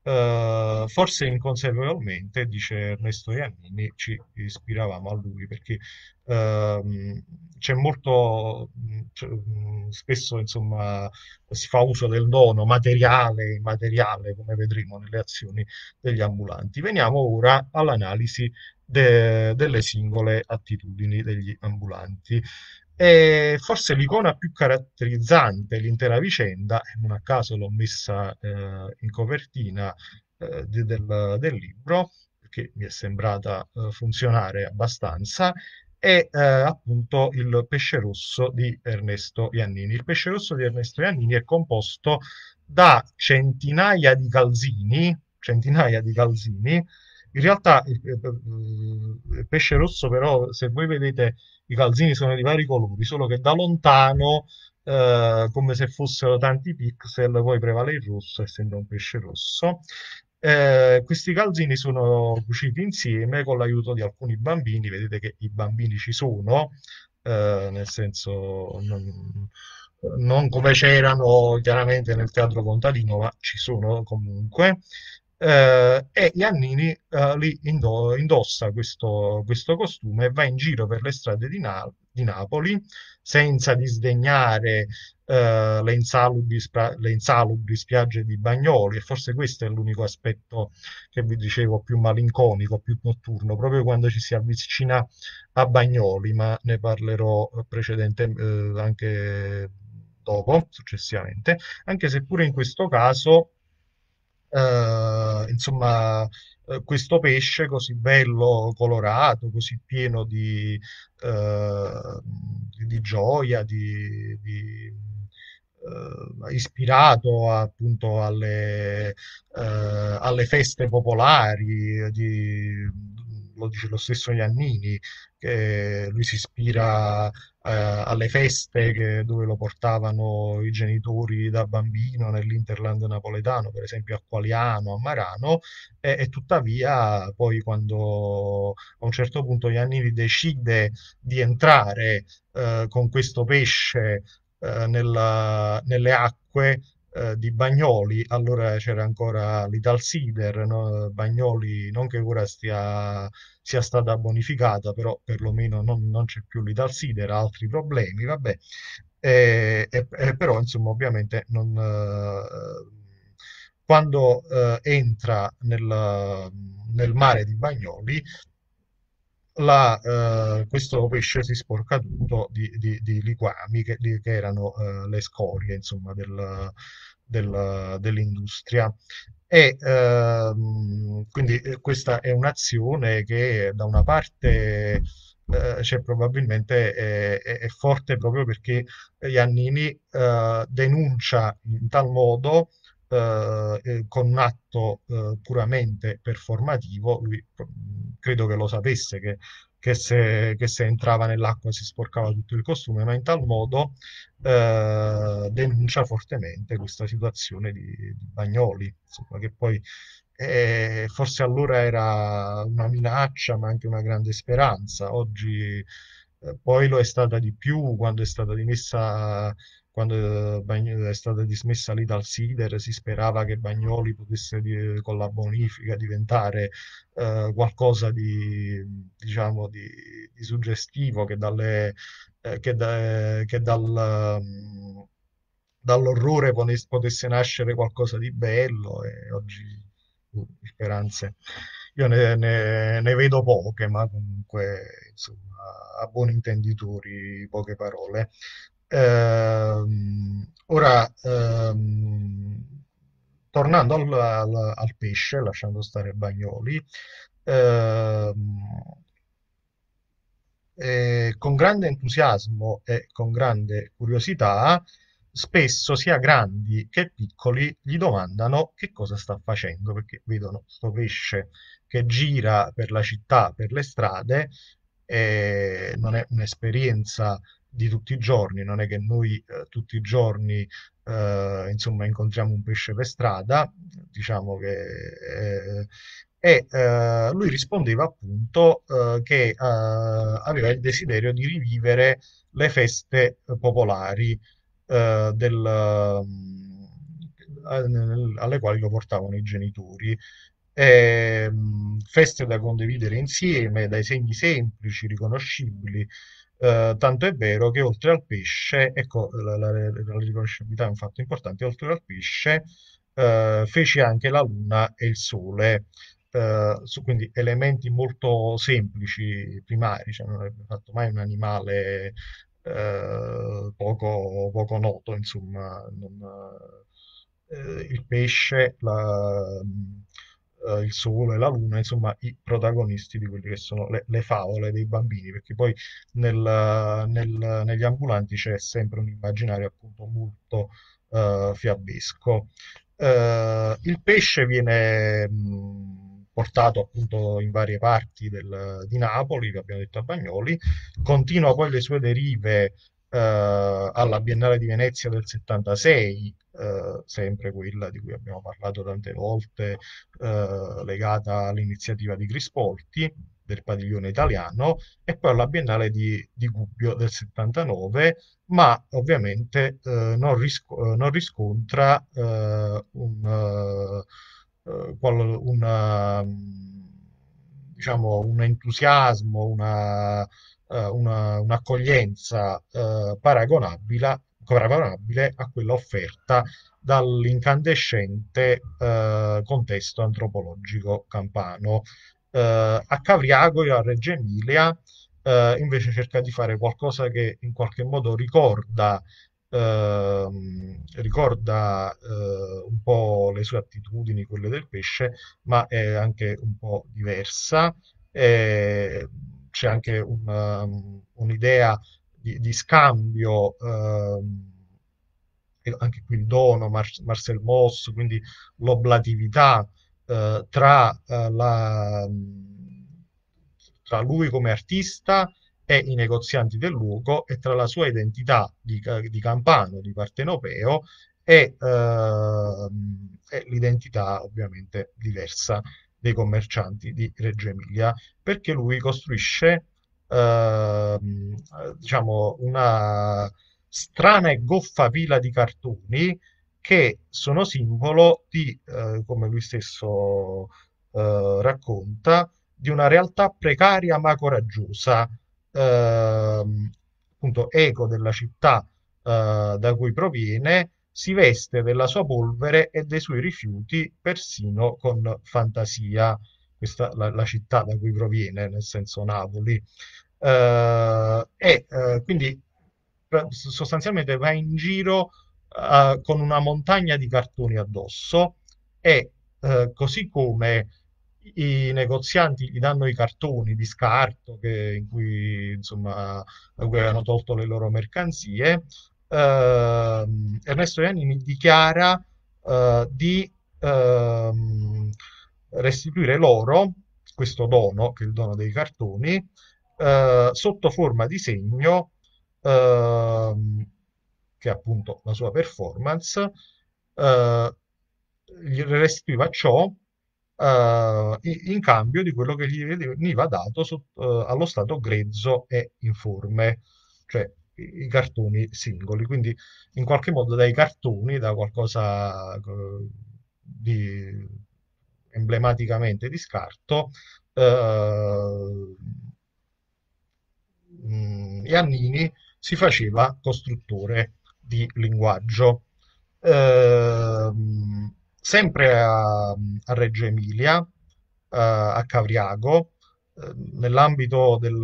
Uh, forse inconsapevolmente, dice Ernesto Iannini, ci ispiravamo a lui perché uh, c'è molto, cioè, mm, spesso insomma, si fa uso del dono materiale e immateriale, come vedremo nelle azioni degli ambulanti. Veniamo ora all'analisi de, delle singole attitudini degli ambulanti è forse l'icona più caratterizzante dell'intera vicenda, e non a caso l'ho messa eh, in copertina eh, del, del, libro, perché mi è sembrata eh, funzionare abbastanza, è eh, appunto il pesce rosso di Ernesto Iannini. Il pesce rosso di Ernesto Iannini è composto da centinaia di calzini, centinaia di calzini in realtà il, eh, mm, il pesce rosso però, se voi vedete, i calzini sono di vari colori, solo che da lontano Uh, come se fossero tanti pixel, poi prevale il rosso essendo un pesce rosso. Uh, questi calzini sono cuciti insieme con l'aiuto di alcuni bambini, vedete che i bambini ci sono, uh, nel senso non, non come c'erano chiaramente nel teatro contadino, ma ci sono comunque eh, e Iannini eh, lì indo- indossa questo, questo, costume e va in giro per le strade di, Na- di Napoli senza disdegnare eh, le, insalubri spra- le, insalubri spiagge di Bagnoli e forse questo è l'unico aspetto che vi dicevo più malinconico, più notturno, proprio quando ci si avvicina a Bagnoli, ma ne parlerò precedentemente eh, anche dopo, successivamente, anche se pure in questo caso eh, insomma, eh, questo pesce così bello, colorato, così pieno di, eh, di gioia, di, di eh, ispirato appunto alle, alle feste popolari, di, lo dice lo stesso Iannini, che lui si ispira eh, alle feste che, dove lo portavano i genitori da bambino nell'Interland napoletano, per esempio a Qualiano, a Marano, e, e tuttavia poi quando a un certo punto Iannini decide di entrare eh, con questo pesce eh, nella, nelle acque eh, di Bagnoli, allora c'era ancora l'Italsider, no? Bagnoli non che ora stia, sia stata bonificata, però perlomeno non, non c'è più l'Italsider, ha altri problemi, vabbè. E, e, e però insomma ovviamente non, eh, quando eh, entra nel, nel mare di Bagnoli la, eh, questo pesce si sporca tutto di, di, di liquami che, di, che erano eh, le scorie insomma, del, del, dell'industria. E ehm, quindi eh, questa è un'azione che da una parte eh, cioè, probabilmente è, è, è, forte proprio perché Iannini eh, denuncia in tal modo eh, eh, con un atto eh, puramente performativo, lui mm, credo che lo sapesse che, che, se, che se, entrava nell'acqua si sporcava tutto il costume, ma in tal modo eh, denuncia fortemente questa situazione di, di Bagnoli, insomma, che poi eh, forse allora era una minaccia, ma anche una grande speranza. Oggi eh, poi lo è stata di più quando è stata dimessa quando eh, è stata dismessa lì dal Sider si sperava che Bagnoli potesse con la bonifica diventare eh, qualcosa di, diciamo, di, di suggestivo che, dalle, eh, che, da, eh, che dal, mm, dall'orrore potesse, potesse nascere qualcosa di bello e oggi uh, speranze io ne, ne, ne, vedo poche, ma comunque insomma, a buoni intenditori poche parole. Ehm, ora, ehm, tornando al, al, al, pesce, lasciando stare Bagnoli, ehm, eh, con grande entusiasmo e con grande curiosità, spesso sia grandi che piccoli gli domandano che cosa sta facendo, perché vedono questo pesce che gira per la città, per le strade, eh, non è un'esperienza di tutti i giorni, non è che noi eh, tutti i giorni eh, insomma, incontriamo un pesce per strada, diciamo che... Eh, e eh, lui rispondeva appunto eh, che eh, aveva il desiderio di rivivere le feste popolari del, mm, alle quali lo portavano i genitori. E, mm, feste da condividere insieme, dai segni semplici, riconoscibili, eh, tanto è vero che oltre al pesce, ecco la, la, la, la riconoscibilità è un fatto importante, oltre al pesce eh, fece anche la luna e il sole, eh, su, quindi elementi molto semplici, primari, cioè non avrebbe fatto mai un animale eh, poco, poco, noto, insomma, non, eh, il pesce, la, eh, il Sole, e la Luna, insomma i protagonisti di quelle che sono le, le favole dei bambini, perché poi nel, nel, negli ambulanti c'è sempre un immaginario appunto molto eh, fiabesco. Eh, il pesce viene... Mh, portato appunto in varie parti del, di Napoli, che abbiamo detto a Bagnoli, continua poi le sue derive eh, alla Biennale di Venezia del 76, eh, sempre quella di cui abbiamo parlato tante volte, eh, legata all'iniziativa di Crispolti del padiglione italiano e poi alla Biennale di, di Gubbio del 79, ma ovviamente eh, non, risco- eh, non, riscontra eh, un, una, diciamo, un entusiasmo, una, eh, un'accoglienza una eh, paragonabile, paragonabile a quella offerta dall'incandescente eh, contesto antropologico campano. Eh, a Cavriago e a Reggio Emilia eh, invece cerca di fare qualcosa che in qualche modo ricorda, ehm, ricorda eh, un po' le sue attitudini, quelle del pesce, ma è anche un po' diversa. Eh, c'è anche un, um, un'idea di, di scambio, um, anche qui il dono, Mar- Marcel Moss, quindi l'oblatività eh, tra, eh, la, um, tra lui come artista e i negozianti del luogo e tra la sua identità di, eh, di campano, di partenopeo e, eh, e l'identità ovviamente diversa dei commercianti di Reggio Emilia, perché lui costruisce eh, diciamo una strana e goffa pila di cartoni che sono simbolo di, eh, come lui stesso eh, racconta, di una realtà precaria ma coraggiosa, ehm, appunto eco della città eh, da cui proviene si veste della sua polvere e dei suoi rifiuti persino con fantasia, questa la, la città da cui proviene, nel senso Napoli. Uh, e uh, quindi eh, sostanzialmente va in giro uh, con una montagna di cartoni addosso e così come i negozianti gli danno i cartoni di scarto che, in cui insomma avevano tolto le loro mercanzie, eh, Ernesto Iannini dichiara eh, di ehm, restituire loro questo dono, che è il dono dei cartoni, eh, sotto forma di segno, ehm, che è appunto la sua performance, eh, gli restituiva ciò Uh, in cambio di quello che gli veniva dato so, uh, allo stato grezzo e informe. Cioè, i cartoni singoli, quindi in qualche modo dai cartoni, da qualcosa di emblematicamente di scarto, eh, mm, Iannini si faceva costruttore di linguaggio. Eh, sempre a, a, Reggio Emilia, eh, a Cavriago, eh, nell'ambito del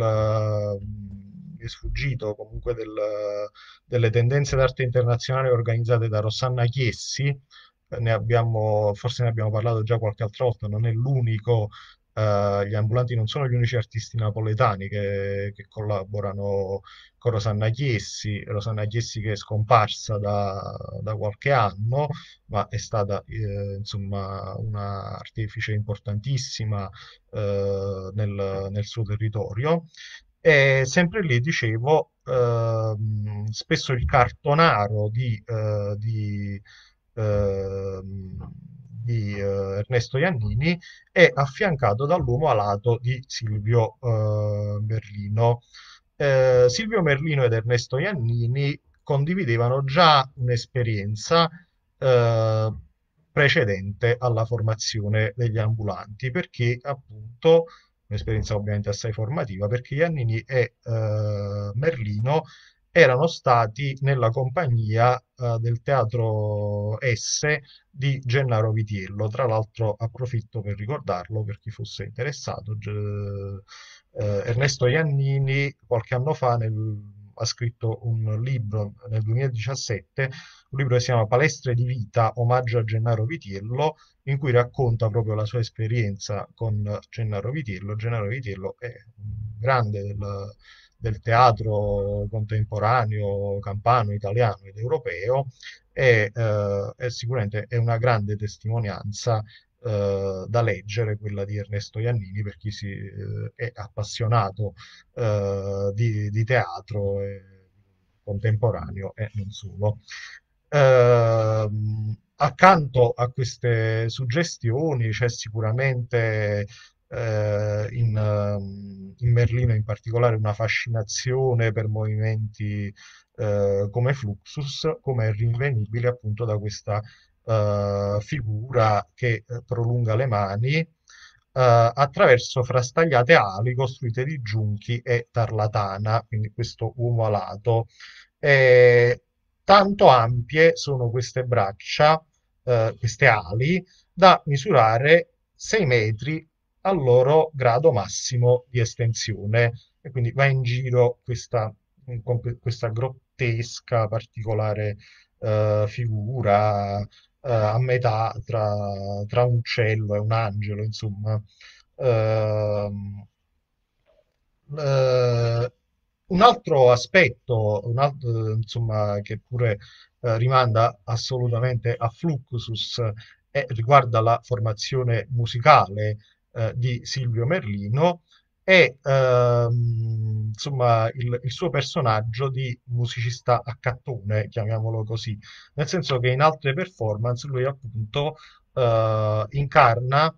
è sfuggito comunque del, delle tendenze d'arte internazionale organizzate da Rossanna Chiesi, ne abbiamo, forse ne abbiamo parlato già qualche altra volta, non è l'unico, eh, gli ambulanti non sono gli unici artisti napoletani che, che collaborano con Rosanna Chiesi, Rosanna Chiesi che è scomparsa da, da qualche anno, ma è stata eh, insomma artefice importantissima eh, nel, nel, suo territorio. E sempre lì dicevo, ehm, spesso il cartonaro di, eh, di, eh, di eh, Ernesto Iannini è affiancato dall'uomo alato di Silvio eh, Merlino. Eh, Silvio Merlino ed Ernesto Iannini condividevano già un'esperienza eh, precedente alla formazione degli ambulanti perché appunto un'esperienza ovviamente assai formativa, perché Iannini e eh, Merlino erano stati nella compagnia eh, del teatro S di Gennaro Vitiello. Tra l'altro approfitto per ricordarlo per chi fosse interessato. Eh, Ernesto Iannini qualche anno fa nel ha scritto un libro nel 2017, un libro che si chiama Palestre di vita, omaggio a Gennaro Vitiello, in cui racconta proprio la sua esperienza con Gennaro Vitiello. Gennaro Vitiello è un grande del, del teatro contemporaneo campano, italiano ed europeo e eh, è sicuramente è una grande testimonianza eh, da leggere, quella di Ernesto Iannini, per chi si, eh, è appassionato eh, di, di, teatro contemporaneo e non solo. Ehm, accanto a queste suggestioni c'è sicuramente eh, in, in, Merlino in particolare una fascinazione per movimenti eh, come Fluxus, come è rinvenibile appunto da questa eh, figura che eh, prolunga le mani eh, attraverso frastagliate ali costruite di giunchi e tarlatana, quindi questo uomo alato. E tanto ampie sono queste braccia, eh, queste ali, da misurare 6 metri al loro grado massimo di estensione. E quindi va in giro questa, questa grottesca, particolare eh, figura eh, a metà tra, tra, un uccello e un angelo, insomma. Ehm, eh, un altro aspetto, un altro, insomma, che pure eh, rimanda assolutamente a Fluxus riguarda la formazione musicale eh, di Silvio Merlino, e ehm, insomma il, il, suo personaggio di musicista a cattone, chiamiamolo così, nel senso che in altre performance lui appunto eh, incarna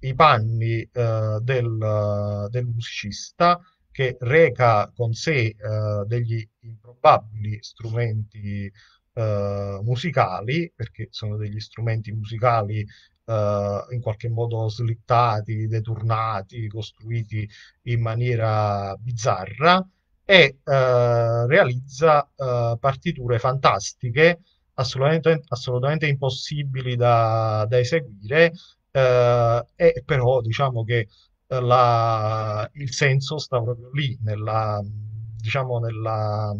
i panni eh, del, del, musicista che reca con sé eh, degli improbabili strumenti eh, musicali, perché sono degli strumenti musicali eh, in qualche modo slittati, deturnati, costruiti in maniera bizzarra e eh, realizza eh, partiture fantastiche assolutamente, assolutamente impossibili da, da eseguire eh, e però diciamo che eh, la, il senso sta proprio lì nella, diciamo nella,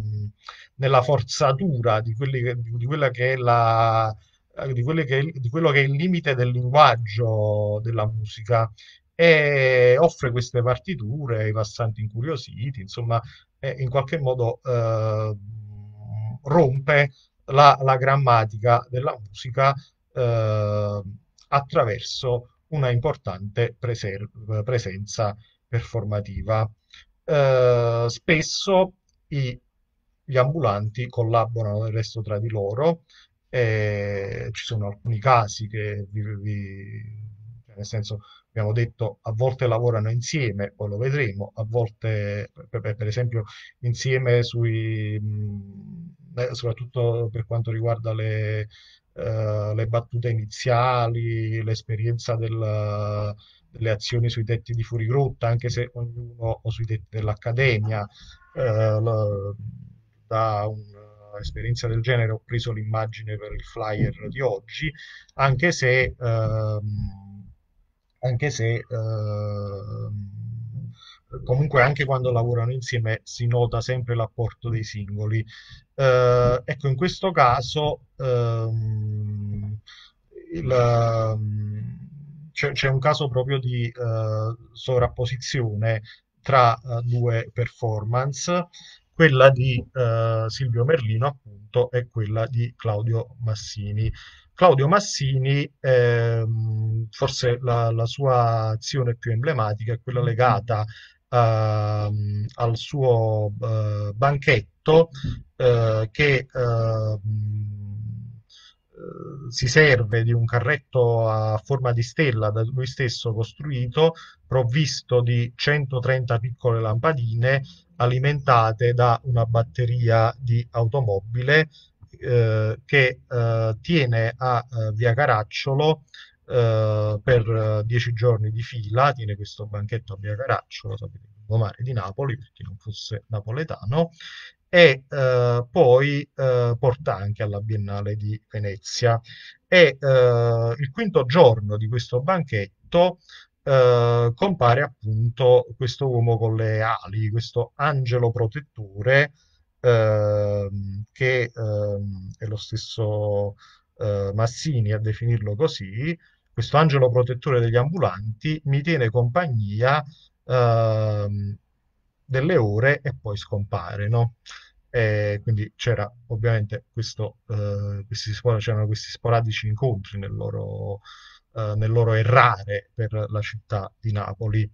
nella forzatura di, che, di quella che è la, eh, di, che, di quello che è il limite del linguaggio della musica e offre queste partiture ai passanti incuriositi, insomma, in qualche modo eh, rompe la, la, grammatica della musica eh, attraverso una importante presenza performativa. Eh, spesso i, gli ambulanti collaborano del resto tra di loro eh, ci sono alcuni casi che vi, vi, cioè, nel senso abbiamo detto a volte lavorano insieme, poi lo vedremo, a volte per, per esempio insieme sui, eh, soprattutto per quanto riguarda le, uh, le battute iniziali, l'esperienza del, delle azioni sui tetti di fuorigrotta, anche se ognuno o sui tetti dell'accademia, uh, eh, da un esperienza del genere ho preso l'immagine per il flyer di oggi, anche se, ehm, anche se ehm, comunque anche quando lavorano insieme si nota sempre l'apporto dei singoli. Eh, ecco, in questo caso ehm, il, c'è, c'è, un caso proprio di eh, sovrapposizione tra eh, due performance quella di eh, Silvio Merlino appunto e quella di Claudio Massini. Claudio Massini, ehm, forse la, la, sua azione più emblematica è quella legata ehm, al suo eh, banchetto eh, che ehm, eh, si serve di un carretto a forma di stella da lui stesso costruito, provvisto di 130 piccole lampadine alimentate da una batteria di automobile eh, che eh, tiene a eh, Via Caracciolo eh, per eh, dieci giorni di fila, tiene questo banchetto a Via Caracciolo, sapete, lungomare di Napoli, per chi non fosse napoletano, e eh, poi eh, porta anche alla Biennale di Venezia. E eh, il quinto giorno di questo banchetto eh, compare appunto questo uomo con le ali, questo angelo protettore eh, che eh, è lo stesso eh, Massini a definirlo così, questo angelo protettore degli ambulanti mi tiene compagnia ehm, delle ore e poi scompare, no? E quindi c'era ovviamente questo, eh, questi, c'erano questi sporadici incontri nel loro, eh, nel loro errare per la città di Napoli.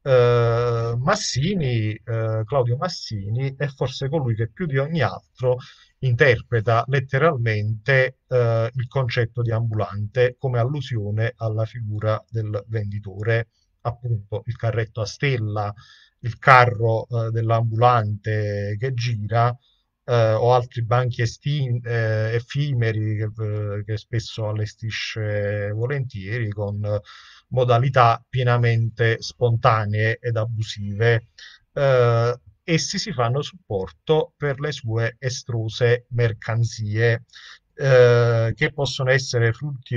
Eh, Massini, eh, Claudio Massini è forse colui che più di ogni altro interpreta letteralmente eh, il concetto di ambulante come allusione alla figura del venditore, appunto il carretto a stella, il carro eh, dell'ambulante che gira, eh, o altri banchi esti- eh, effimeri che, eh, che, spesso allestisce volentieri con modalità pienamente spontanee ed abusive. Eh, essi si fanno supporto per le sue estruse mercanzie. Eh, che possono essere frutti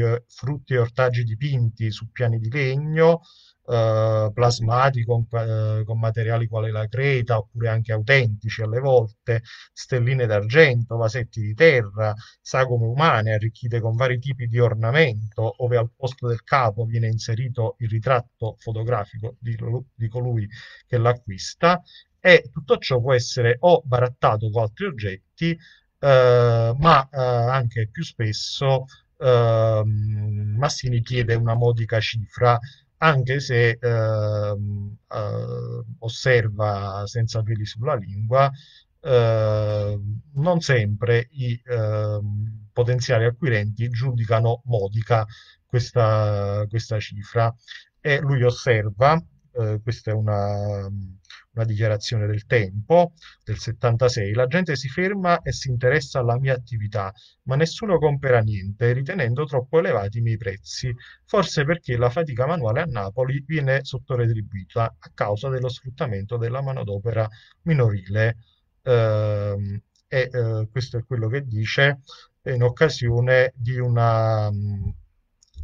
e ortaggi dipinti su piani di legno, eh, plasmati con, eh, con, materiali quali la creta oppure anche autentici alle volte, stelline d'argento, vasetti di terra, sagome umane arricchite con vari tipi di ornamento, ove al posto del capo viene inserito il ritratto fotografico di, di colui che l'acquista e tutto ciò può essere o barattato con altri oggetti, eh, ma eh, anche più spesso ehm, Massini chiede una modica cifra anche se ehm, eh, osserva senza peli sulla lingua, eh, non sempre i eh, potenziali acquirenti giudicano modica questa, questa cifra e lui osserva, eh, questa è una una dichiarazione del tempo del 76, la gente si ferma e si interessa alla mia attività, ma nessuno compra niente, ritenendo troppo elevati i miei prezzi, forse perché la fatica manuale a Napoli viene sottoretribuita a causa dello sfruttamento della manodopera minorile. Eh, e eh, questo è quello che dice in occasione di una mh, mm,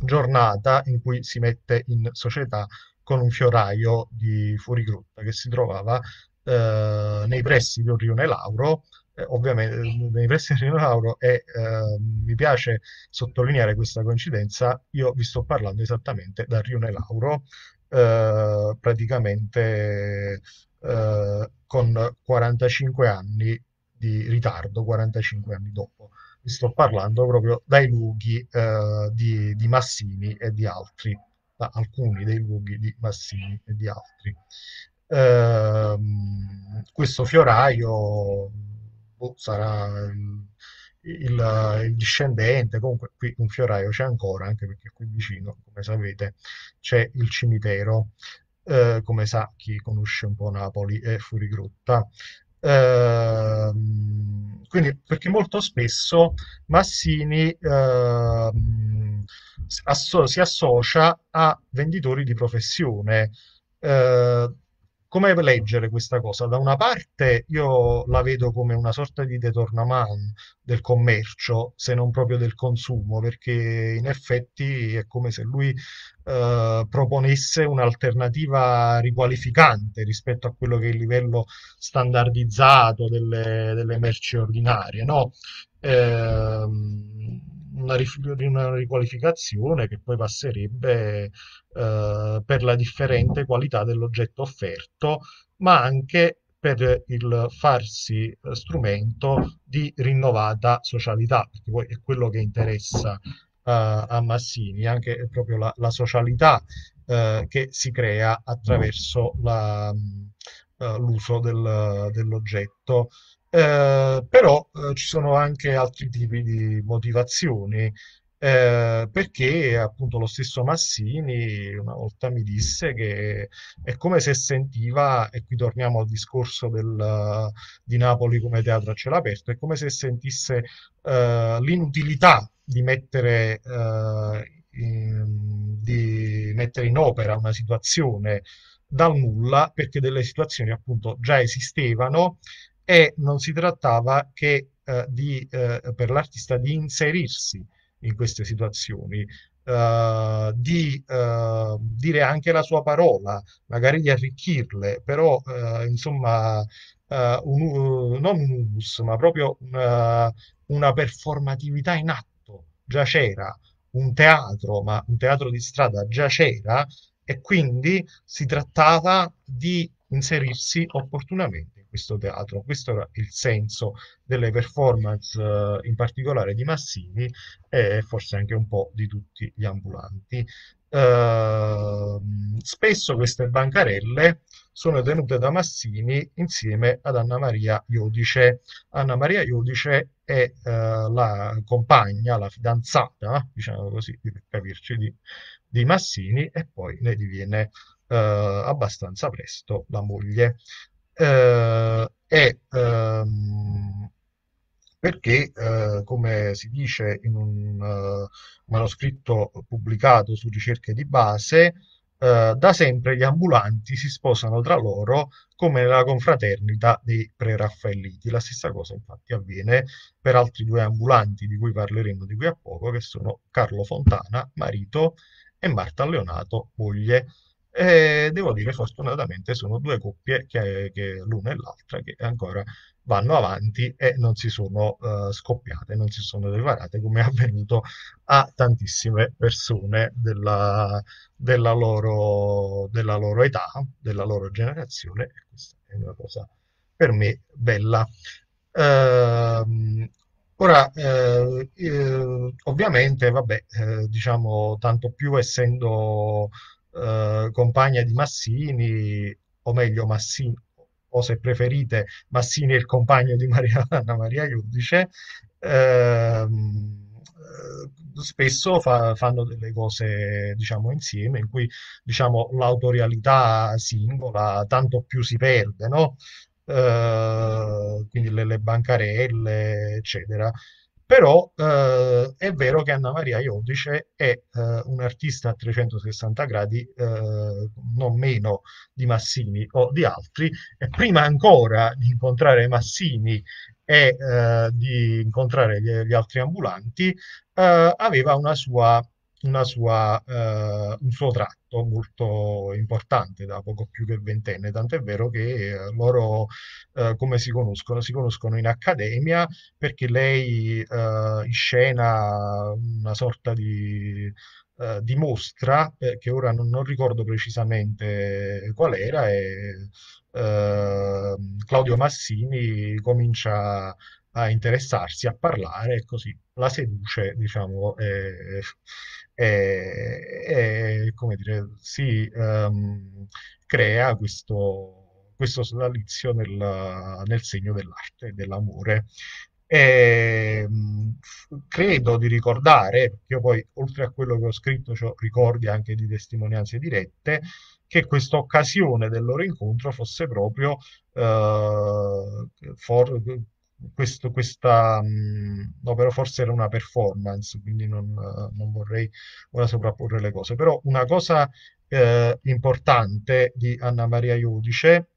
giornata in cui si mette in società con un fioraio di fuorigruppa che si trovava eh, nei pressi di rione Lauro, eh, ovviamente eh, nei pressi di rione Lauro e eh, mi piace sottolineare questa coincidenza, io vi sto parlando esattamente dal Rione Lauro, eh, praticamente eh, con 45 anni di ritardo, 45 anni dopo. Vi sto parlando proprio dai lughi di, di Massini e di altri da alcuni dei luoghi di Massini e di altri. Eh, questo fioraio boh, sarà il, il, discendente, comunque qui un fioraio c'è ancora, anche perché qui vicino, come sapete, c'è il cimitero. Eh, come sa chi conosce un po' Napoli e Furigrotta. Eh, quindi, perché molto spesso Massini eh, asso- si associa a venditori di professione. Eh, come leggere questa cosa? Da una parte io la vedo come una sorta di detornaman del commercio, se non proprio del consumo, perché in effetti è come se lui eh, proponesse un'alternativa riqualificante rispetto a quello che è il livello standardizzato delle, delle merci ordinarie. No? Eh, una, di una riqualificazione che poi passerebbe eh, per la differente qualità dell'oggetto offerto, ma anche per il farsi eh, strumento di rinnovata socialità, perché poi è quello che interessa eh, a Massini, anche proprio la, la socialità eh, che si crea attraverso la, mm, eh, l'uso del, dell'oggetto eh, però eh, ci sono anche altri tipi di motivazioni, eh, perché appunto lo stesso Massini una volta mi disse che è come se sentiva, e qui torniamo al discorso del, di Napoli come teatro a cielo aperto, è come se sentisse eh, l'inutilità di mettere eh, in, di mettere in opera una situazione dal nulla perché delle situazioni appunto già esistevano e non si trattava che eh, di, eh, per l'artista di inserirsi in queste situazioni, Uh, di uh, dire anche la sua parola, magari di arricchirle, però uh, insomma un, non un humus, ma proprio una, una performatività in atto, già c'era un teatro, ma un teatro di strada già c'era e quindi si trattava di inserirsi opportunamente questo teatro. Questo era il senso delle performance, eh, in particolare di Massini e forse anche un po' di tutti gli ambulanti. Eh, spesso queste bancarelle sono tenute da Massini insieme ad Anna Maria Iodice. Anna Maria Iodice è eh, la compagna, la fidanzata, diciamo così, per capirci, di, di Massini e poi ne diviene eh, abbastanza presto la moglie eh, è ehm, perché, eh, come si dice in un eh, manoscritto pubblicato su ricerche di base, eh, da sempre gli ambulanti si sposano tra loro come nella confraternita dei preraffaelliti. La stessa cosa infatti avviene per altri due ambulanti di cui parleremo di qui a poco, che sono Carlo Fontana, marito, e Marta Leonato, moglie. E devo dire, fortunatamente, sono due coppie, che, che l'una e l'altra, che ancora vanno avanti e non si sono uh, scoppiate, non si sono riparate, come è avvenuto a tantissime persone della, della, loro, della loro, età, della loro generazione. E questa è una cosa per me bella. Uh, Ora, eh, eh, ovviamente, vabbè, eh, diciamo, tanto più essendo eh, compagna di Massini, o meglio Massini, o se preferite Massini è il compagno di Maria, [laughs] Anna Maria Giudice, ehm, eh, spesso fa, fanno delle cose diciamo insieme in cui diciamo l'autorialità singola tanto più si perde no? eh, quindi le, le, bancarelle eccetera però eh, è vero che Anna Maria Iodice è eh, un artista a 360 gradi eh, non meno di Massini o di altri e prima ancora di incontrare Massini e eh, di incontrare gli, gli altri ambulanti eh, aveva una sua una sua, eh, un suo tratto molto importante da poco più che ventenne, tant'è vero che eh, loro eh, come si conoscono? Si conoscono in accademia perché lei eh, scena una sorta di, eh, di mostra eh, che ora non, non, ricordo precisamente qual era e eh, Claudio Massini comincia a interessarsi, a parlare e così la seduce, diciamo, eh, e, e dire, si um, crea questo, questo sodalizio nel, nel segno dell'arte e dell'amore. Ehm, credo di ricordare, perché io poi oltre a quello che ho scritto ho ricordi anche di testimonianze dirette, che questa occasione del loro incontro fosse proprio eh, for, questo, questa mh, no, però forse era una performance, quindi non, non, vorrei ora sovrapporre le cose. Però una cosa eh, importante di Anna Maria Iudice,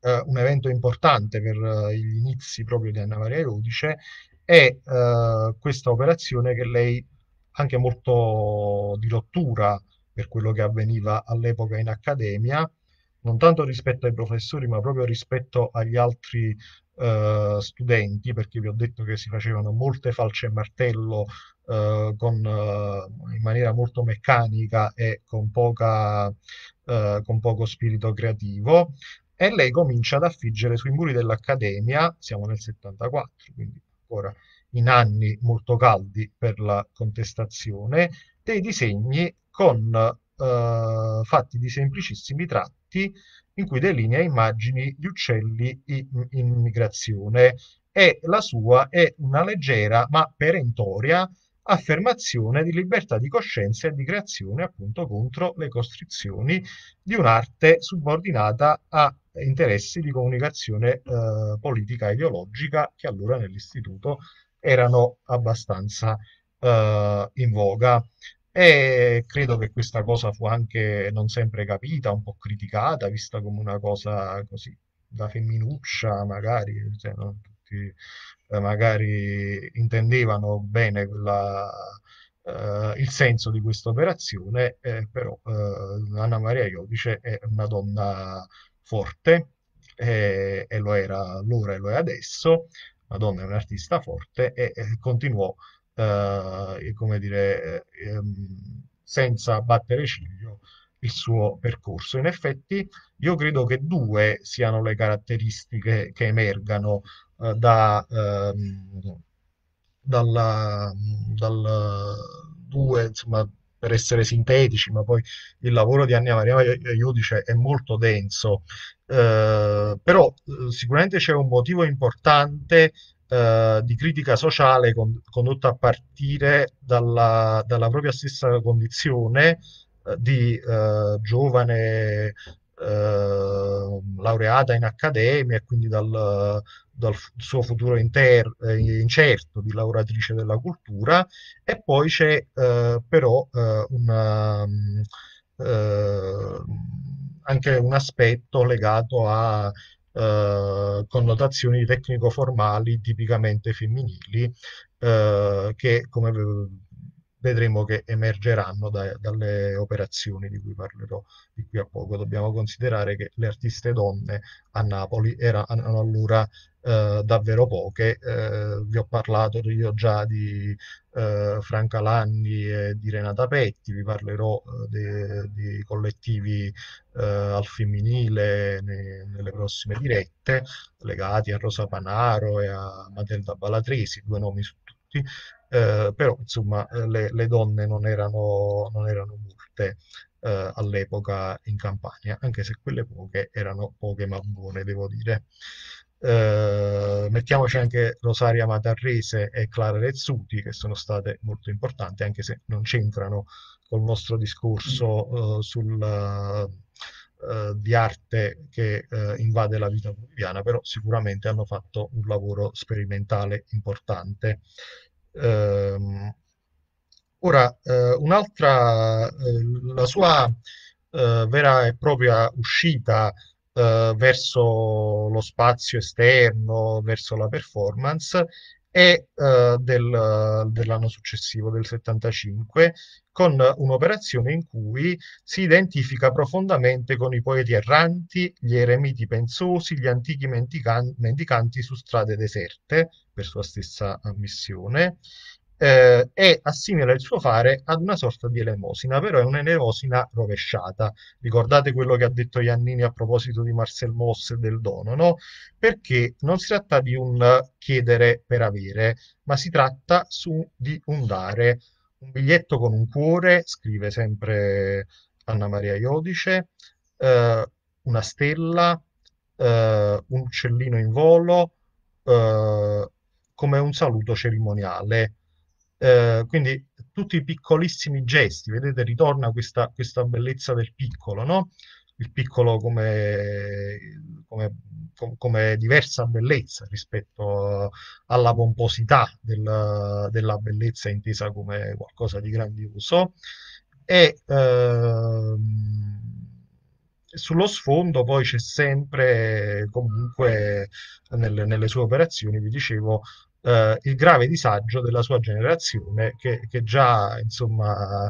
eh, un evento importante per eh, gli inizi proprio di Anna Maria Iudice, è eh, questa operazione che lei, anche molto di rottura per quello che avveniva all'epoca in accademia, non tanto rispetto ai professori, ma proprio rispetto agli altri eh, studenti, perché vi ho detto che si facevano molte falce e martello eh, con, eh, in maniera molto meccanica e con, poca, eh, con poco spirito creativo, e lei comincia ad affiggere sui muri dell'Accademia, siamo nel 74, quindi ancora in anni molto caldi per la contestazione, dei disegni con eh, fatti di semplicissimi tratti in cui delinea immagini di uccelli in, in migrazione e la sua è una leggera ma perentoria affermazione di libertà di coscienza e di creazione appunto contro le costrizioni di un'arte subordinata a interessi di comunicazione eh, politica ideologica che allora nell'istituto erano abbastanza eh, in voga. E credo che questa cosa fu anche non sempre capita, un po' criticata, vista come una cosa così da femminuccia, magari, cioè, non tutti eh, magari intendevano bene quella, eh, il senso di questa operazione, eh, però eh, Anna Maria Iodice è una donna forte, eh, e lo era allora e lo è adesso, Madonna è un'artista forte e eh, continuò eh, come dire, eh, ehm, senza battere ciglio il suo percorso. In effetti io credo che due siano le caratteristiche che emergano eh, da, ehm, dalla, dal, due, insomma, per essere sintetici, ma poi il lavoro di Anna Maria Iodice è molto denso, eh, però eh, sicuramente c'è un motivo importante eh, di critica sociale con, condotta a partire dalla, dalla propria stessa condizione eh, di eh, giovane eh, laureata in accademia e quindi dal, dal suo futuro inter, incerto di lavoratrice della cultura e poi c'è però una... eh, anche un aspetto legato a eh, connotazioni tecnico-formali tipicamente femminili eh, che, come vedremo che emergeranno da, dalle operazioni di cui parlerò di qui a poco. Dobbiamo considerare che le artiste donne a Napoli erano allora eh, davvero poche. Eh, vi ho parlato io già di eh, Franca Lanni e di Renata Petti, vi parlerò eh, di collettivi eh, al femminile ne, nelle prossime dirette legati a Rosa Panaro e a Matilda Balatrisi, due nomi su tutti eh, però insomma eh, le, le, donne non erano, non erano molte eh, all'epoca in Campania, anche se quelle poche erano poche ma buone, devo dire. Eh, mettiamoci anche Rosaria Matarrese e Clara Rezzuti, che sono state molto importanti, anche se non c'entrano col nostro discorso eh, sul, eh, di arte che eh, invade la vita quotidiana, però sicuramente hanno fatto un lavoro sperimentale importante. Ehm, ora, eh, un'altra, eh, la sua eh, vera e propria uscita verso lo spazio esterno, verso la performance, e eh, del, dell'anno successivo, del 75, con un'operazione in cui si identifica profondamente con i poeti erranti, gli eremiti pensosi, gli antichi mendicanti su strade deserte, per sua stessa ammissione, eh, e assimila il suo fare ad una sorta di elemosina, però è un'elemosina rovesciata. Ricordate quello che ha detto Iannini a proposito di Marcel Moss e del dono, no? Perché non si tratta di un chiedere per avere, ma si tratta su, di un dare. Un biglietto con un cuore, scrive sempre Anna Maria Iodice, eh, una stella, eh, un uccellino in volo, eh, come un saluto cerimoniale eh, quindi tutti i piccolissimi gesti, vedete, ritorna questa, questa bellezza del piccolo, no? Il piccolo come, come, come, diversa bellezza rispetto alla pomposità della, della bellezza intesa come qualcosa di grandioso. E ehm, sullo sfondo poi c'è sempre comunque nelle, nelle sue operazioni, vi dicevo, eh, il grave disagio della sua generazione che, che già insomma,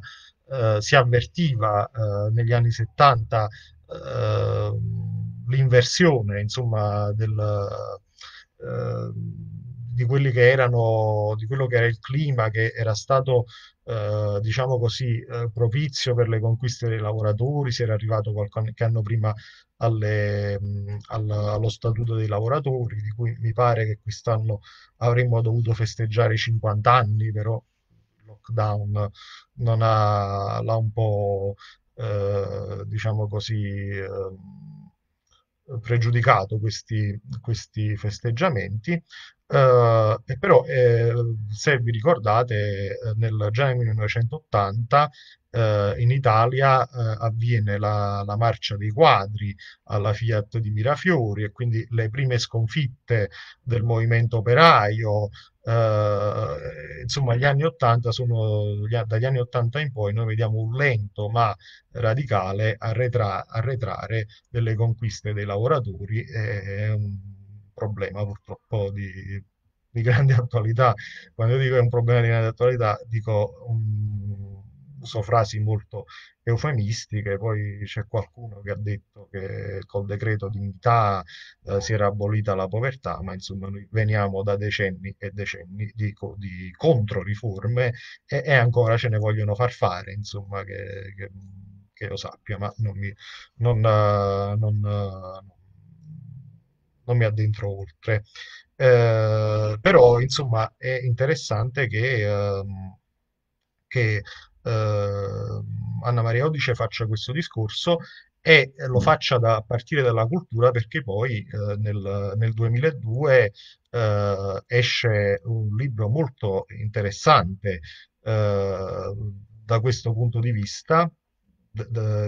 eh, si avvertiva eh, negli anni 70 eh, l'inversione insomma, del, eh, di quelli che erano di quello che era il clima che era stato eh, diciamo così eh, propizio per le conquiste dei lavoratori si era arrivato qualche anno prima alle, mh, al, allo statuto dei lavoratori di cui mi pare che quest'anno avremmo dovuto festeggiare i 50 anni però il lockdown non ha l'ha un po' eh, diciamo così ehm, pregiudicato questi, questi festeggiamenti Uh, e però, eh, se vi ricordate, eh, nel, già nel 1980 eh, in Italia eh, avviene la, la, marcia dei quadri alla Fiat di Mirafiori e quindi le prime sconfitte del movimento operaio. Eh, insomma, gli anni 80 sono, gli, dagli anni 80 in poi noi vediamo un lento ma radicale arretra, arretrare delle conquiste dei lavoratori. E, um, problema purtroppo di, di grande [laughs] attualità. Quando io dico è un problema di grande attualità, dico um, mm, uso frasi molto eufemistiche, poi c'è qualcuno che ha detto che col decreto dignità eh, si era abolita la povertà, ma insomma noi veniamo da decenni e decenni di, di controriforme e, e, ancora ce ne vogliono far fare, insomma, che, che, che lo sappia, ma non, mi, non, eh, non, non eh, non mi addentro oltre. Eh, però, insomma, è interessante che, eh, che eh, Anna Maria Odice faccia questo discorso e lo mm. faccia da, a partire dalla cultura perché poi eh, nel, nel, 2002 eh, esce un libro molto interessante eh, da questo punto di vista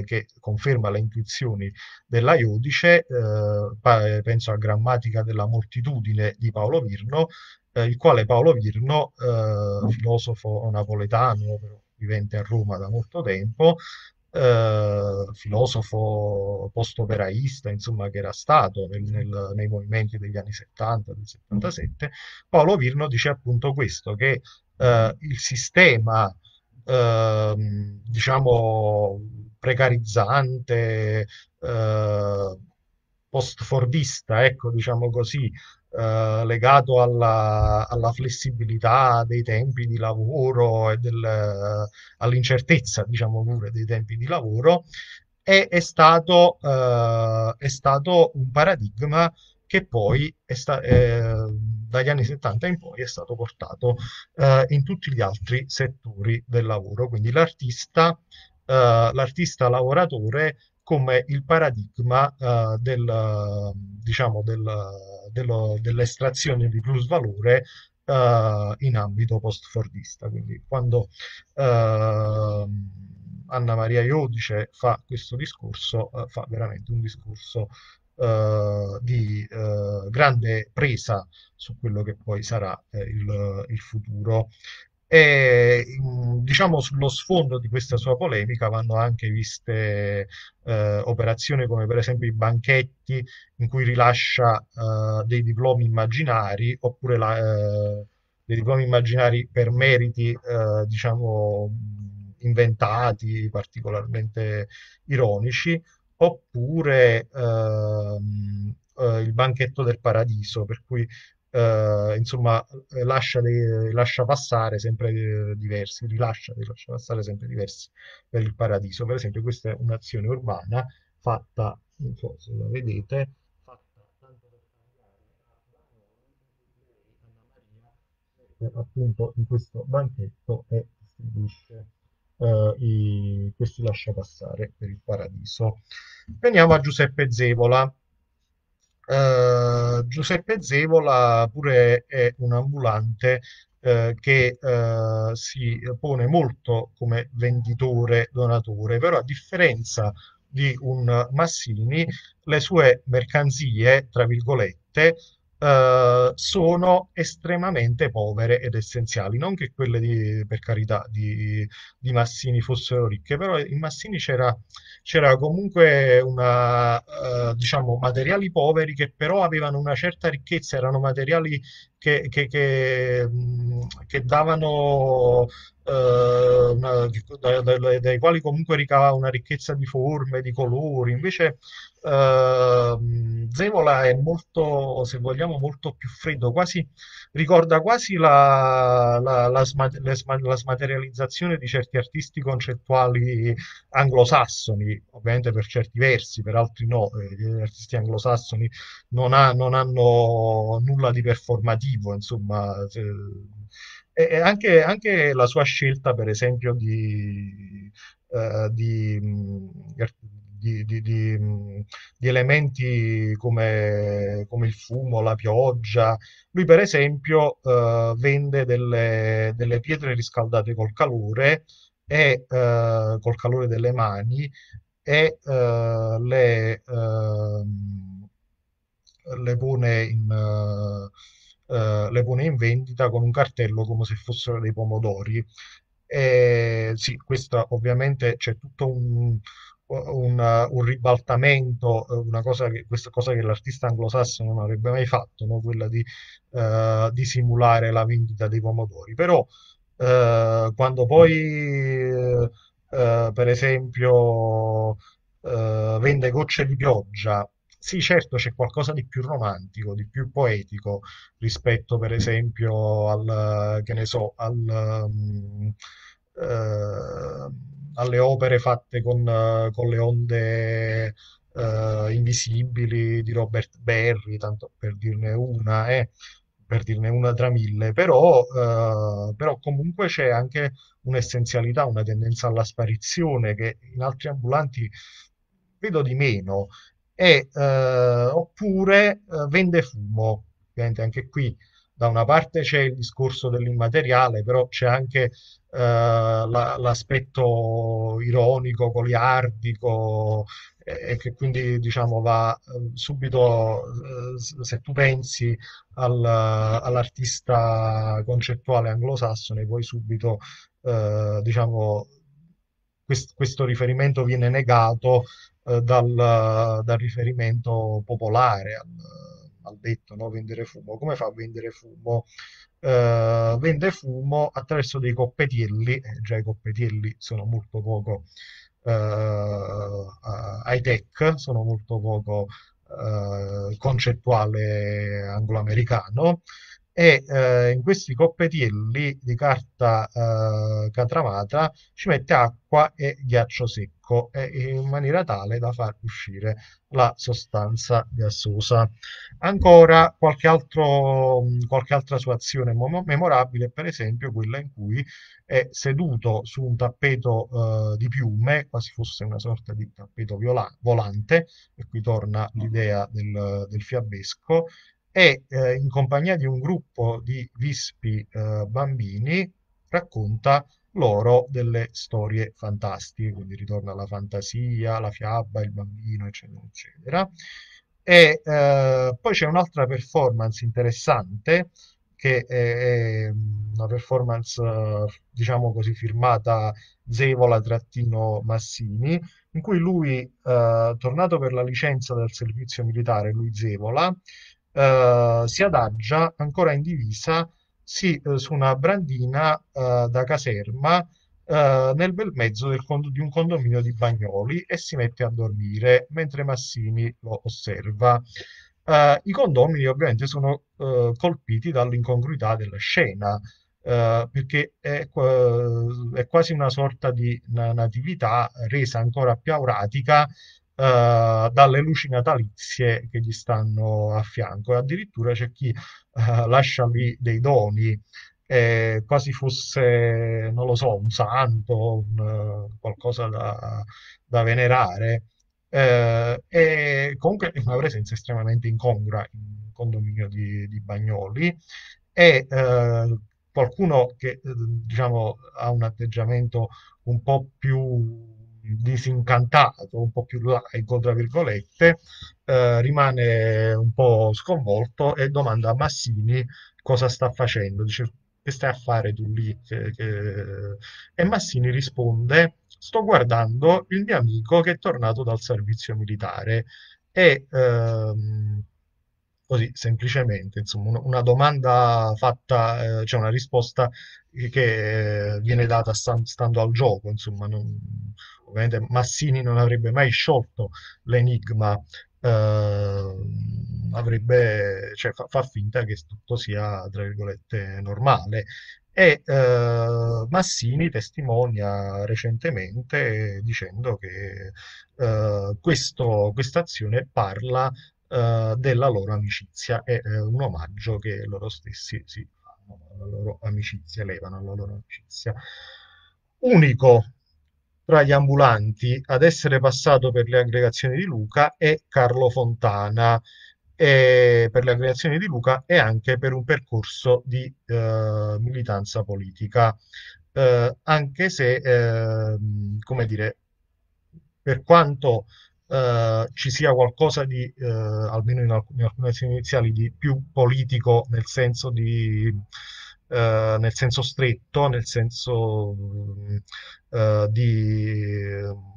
che conferma le intuizioni della Iudice, eh, eh, penso a Grammatica della moltitudine di Paolo Virno, eh, il quale Paolo Virno, eh, filosofo napoletano, vivente a Roma da molto tempo, eh, filosofo post postoperaista, insomma, che era stato nel, nel, nei movimenti degli anni 70, del 77, Paolo Virno dice appunto questo, che eh, il sistema Ehm, diciamo precarizzante, eh, post-fordista, ecco, diciamo così, eh, legato alla, alla, flessibilità dei tempi di lavoro e del, all'incertezza, diciamo pure, dei tempi di lavoro, è, è, stato, eh, è stato un paradigma che poi è sta- eh, dagli anni 70 in poi è stato portato eh, in tutti gli altri settori del lavoro, quindi l'artista, eh, l'artista lavoratore come il paradigma eh, del, diciamo del, dello, dell'estrazione di plus plusvalore eh, in ambito post-fordista. Quindi quando ehm, Anna Maria Iodice fa questo discorso, eh, fa veramente un discorso eh, di eh, grande presa su quello che poi sarà eh, il, il, futuro. E, diciamo sullo sfondo di questa sua polemica vanno anche viste eh, operazioni come per esempio i banchetti in cui rilascia eh, dei diplomi immaginari oppure la, dei diplomi immaginari per meriti diciamo inventati, particolarmente ironici, oppure ehm, eh, il banchetto del paradiso, per cui eh, insomma lascia, lascia, passare sempre diversi, rilascia, rilascia passare sempre diversi per il paradiso. Per esempio questa è un'azione urbana fatta, non so se la vedete, appunto in questo banchetto e distribuisce eh, i, questi lascia passare per il paradiso. Veniamo a Giuseppe Zevola. Eh, Giuseppe Zevola pure è un ambulante eh, che eh, si pone molto come venditore donatore, però a differenza di un Massini, le sue mercanzie, tra virgolette, eh, sono estremamente povere ed essenziali. Non che quelle, di, per carità, di, di, Massini fossero ricche, però in Massini c'era, comunque una, eh, diciamo, materiali poveri che però avevano una certa ricchezza, erano materiali che, che, che, che davano eh, una, dai, dai, quali comunque ricavava una ricchezza di forme, di colori. Invece eh, Zevola è molto, se vogliamo, molto più freddo, quasi, ricorda quasi la, la, la, sma, la smaterializzazione di certi artisti concettuali anglosassoni, ovviamente per certi versi, per altri no, eh, gli artisti anglosassoni non, ha, non hanno nulla di performativo motivo, insomma, e anche, anche la sua scelta, per esempio, di, uh, di, di, di, di elementi come, come, il fumo, la pioggia. Lui, per esempio, uh, vende delle, delle, pietre riscaldate col calore e uh, col calore delle mani e le, ehm, le pone in eh, le pone in vendita con un cartello come se fossero dei pomodori. E, sì, questa ovviamente c'è tutto un, un, un, ribaltamento, una cosa che, questa cosa che l'artista anglosassone non avrebbe mai fatto, no? quella di, eh, di, simulare la vendita dei pomodori. Però eh, quando poi, eh, per esempio, eh, vende gocce di pioggia sì, certo c'è qualcosa di più romantico, di più poetico rispetto per esempio al, che ne so, al... Um, uh, alle opere fatte con, uh, con le onde uh, invisibili di Robert Berry, tanto per dirne una, eh, per dirne una tra mille, però, uh, però comunque c'è anche un'essenzialità, una tendenza alla sparizione che in altri ambulanti vedo di meno e, eh, oppure eh, vende fumo. Ovviamente anche qui da una parte c'è il discorso dell'immateriale, però c'è anche eh, la, l'aspetto ironico, goliardico, e, e che quindi diciamo va eh, subito, eh, se tu pensi al, all'artista concettuale anglosassone, poi subito eh, diciamo questo riferimento viene negato dal, dal, riferimento popolare al, al detto no? vendere fumo. Come fa a vendere fumo? Eh, vende fumo attraverso dei coppetielli, eh, già i coppetielli sono molto poco high eh, tech, sono molto poco eh, concettuale anglo-americano. e eh, in questi coppetielli di carta eh, catramata ci mette acqua e ghiaccio secco secco e in maniera tale da far uscire la sostanza gassosa. Ancora qualche, altro, qualche altra sua azione memorabile, per esempio quella in cui è seduto su un tappeto eh, di piume, quasi fosse una sorta di tappeto viola- volante, e qui torna ah. l'idea del, del fiabesco, e eh, in compagnia di un gruppo di vispi eh, bambini racconta loro delle storie fantastiche, quindi ritorna alla fantasia, la fiaba, il bambino, eccetera, eccetera. E eh, poi c'è un'altra performance interessante che è, una performance, diciamo così, firmata Zevola-Massini, in cui lui, eh, tornato per la licenza dal servizio militare, lui Zevola, eh, si adagia ancora in divisa sì, eh, su una brandina eh, da caserma eh, nel bel mezzo cond- di un condominio di Bagnoli e si mette a dormire mentre Massini lo osserva. Uh, I condomini ovviamente sono uh, colpiti dall'incongruità della scena, uh, perché è, è, quasi una sorta di natività resa ancora più auratica eh, dalle luci natalizie che gli stanno a fianco. E addirittura c'è chi eh, lascia lì dei doni, eh, quasi fosse, non lo so, un santo, un, eh, qualcosa da, da venerare. Eh, e comunque è una presenza estremamente incongrua in condominio di, di Bagnoli e eh, qualcuno che eh, diciamo ha un atteggiamento un po' più disincantato, un po' più laico, ecco, tra virgolette, eh, rimane un po' sconvolto e domanda a Massini cosa sta facendo. Dice, che stai a fare tu lì? Che, che... E Massini risponde, sto guardando il mio amico che è tornato dal servizio militare e... Ehm, così semplicemente, insomma, una domanda fatta, eh, cioè una risposta che eh, viene data stando al gioco, insomma, non, ovviamente Massini non avrebbe mai sciolto l'enigma, eh, avrebbe, cioè, fa, fa, finta che tutto sia, tra virgolette, normale. E eh, Massini testimonia recentemente dicendo che eh, questa azione parla eh, della loro amicizia. È eh, un omaggio che loro stessi si fanno alla loro amicizia, levano alla loro amicizia. Unico tra gli ambulanti ad essere passato per le aggregazioni di Luca è Carlo Fontana. E per le aggregazioni di Luca e anche per un percorso di eh, militanza politica, eh, anche se, eh, come dire, per quanto eh, ci sia qualcosa di, eh, almeno in, alc- in alcune azioni iniziali, di più politico nel senso, di, eh, nel senso stretto, nel senso eh, di,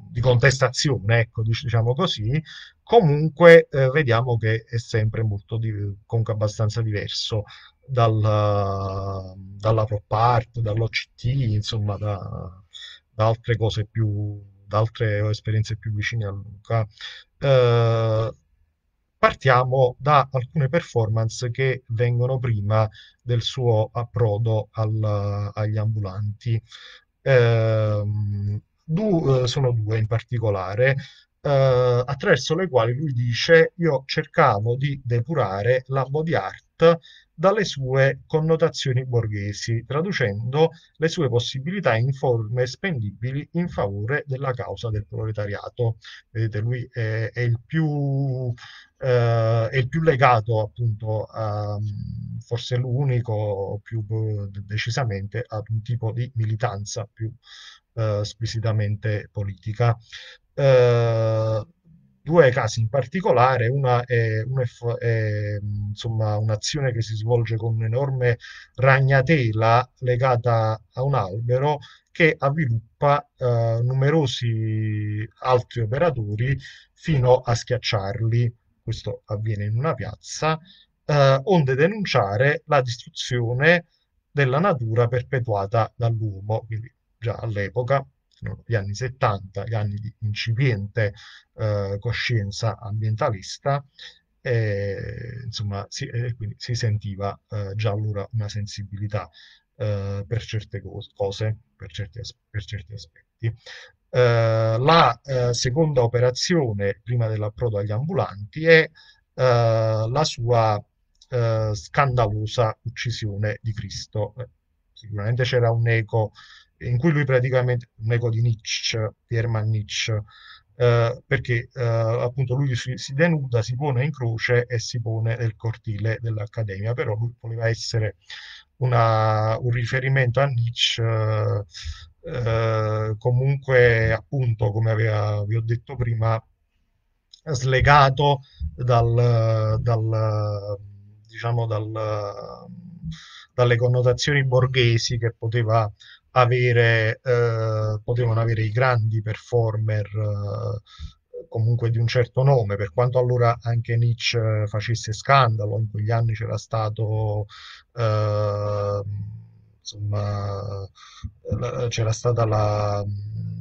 di, contestazione, ecco, diciamo così, comunque eh, vediamo che è sempre molto, comunque abbastanza diverso dal, dalla pop art, dall'OCT, insomma, da, da altre cose più, da altre esperienze più vicine a Luca, eh, partiamo da alcune performance che vengono prima del suo approdo al, agli ambulanti. Ehm, eh, du, sono due in particolare. Eh, attraverso le quali lui dice io cercavo di depurare la body art dalle sue connotazioni borghesi, traducendo le sue possibilità in forme spendibili in favore della causa del proletariato. Vedete, lui è, è il più Uh, è il più legato appunto a, forse l'unico più boh, decisamente ad un tipo di militanza più uh, squisitamente politica. Uh, due casi in particolare, una è, una è insomma, un'azione che si svolge con un'enorme ragnatela legata a un albero che avviluppa eh, numerosi altri operatori fino a schiacciarli, questo avviene in una piazza, eh, onde denunciare la distruzione della natura perpetuata dall'uomo, quindi già all'epoca sono gli anni 70, gli anni di incipiente eh, coscienza ambientalista, e, insomma, si, e quindi si sentiva eh, già allora una sensibilità eh, per certe cose, per certi, as- per certi aspetti. Eh, la eh, seconda operazione, prima dell'approdo agli ambulanti, è eh, la sua scandalosa uccisione di Cristo. Sicuramente c'era un eco in cui lui praticamente un eco di Nietzsche, di Hermann Nietzsche, eh, perché eh, appunto lui si, si, denuda, si pone in croce e si pone nel cortile dell'Accademia, però lui voleva essere una, un riferimento a Nietzsche. Eh, comunque appunto come aveva, vi ho detto prima slegato dal, dal diciamo dal, dalle connotazioni borghesi che poteva avere, eh, potevano avere i grandi performer eh, comunque di un certo nome, per quanto allora anche Nietzsche facesse scandalo, in quegli anni c'era stato... Eh, insomma, c'era stata la, mm,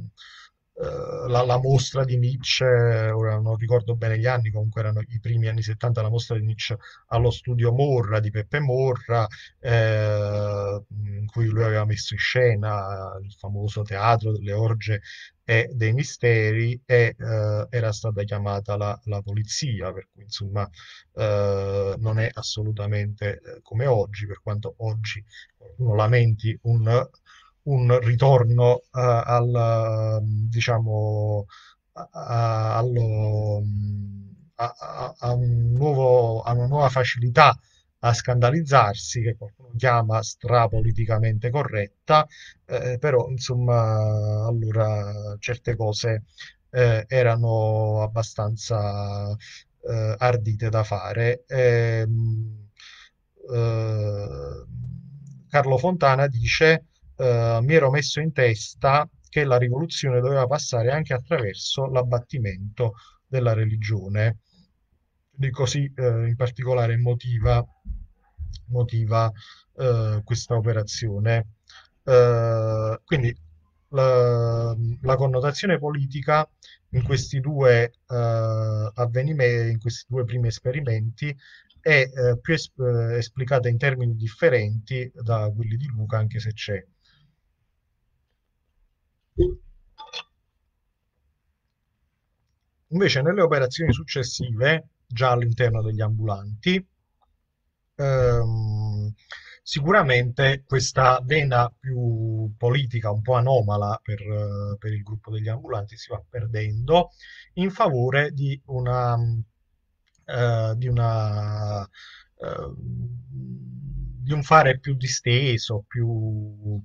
Eh, la, la, mostra di Nietzsche, ora non ricordo bene gli anni, comunque erano i primi anni 70, la mostra di Nietzsche allo studio Morra di Peppe Morra, eh, in cui lui aveva messo in scena il famoso teatro delle orge e dei misteri e eh, era stata chiamata la, la, polizia, per cui insomma eh, non è assolutamente eh, come oggi, per quanto oggi uno lamenti un un ritorno uh, al, diciamo, a, allo, a, a, un nuovo, a una nuova facilità a scandalizzarsi, che qualcuno chiama strapoliticamente corretta, eh, però insomma allora certe cose eh, erano abbastanza eh, ardite da fare. Ehm, eh, Carlo Fontana dice eh, mi ero messo in testa che la rivoluzione doveva passare anche attraverso l'abbattimento della religione. Di così eh, in particolare motiva, motiva eh, questa operazione. Eh, quindi la, la, connotazione politica in questi due eh, avvenimenti, in questi due primi esperimenti, è eh, più es- esplicata in termini differenti da quelli di Luca, anche se c'è Invece nelle operazioni successive, già all'interno degli ambulanti, ehm, sicuramente questa vena più politica, un po' anomala per, per, il gruppo degli ambulanti, si va perdendo in favore di una, eh, di una eh, di un fare più disteso, più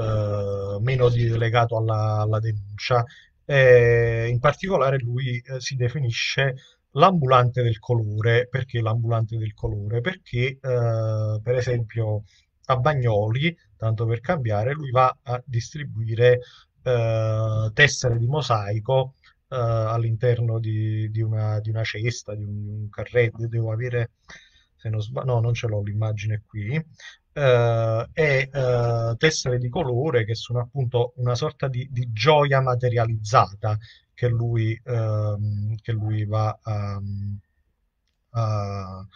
eh, meno di, legato alla, alla denuncia. Eh, in particolare lui eh, si definisce l'ambulante del colore. Perché l'ambulante del colore? Perché, eh, per esempio, a Bagnoli, tanto per cambiare, lui va a distribuire eh, tessere di mosaico eh, all'interno di, di, una, di, una, cesta, di un, un carretto, devo avere... Se non sbaglio, no, non ce l'ho l'immagine qui eh, e eh, tessere di colore che sono appunto una sorta di, di gioia materializzata che lui, ehm, che lui va a, a,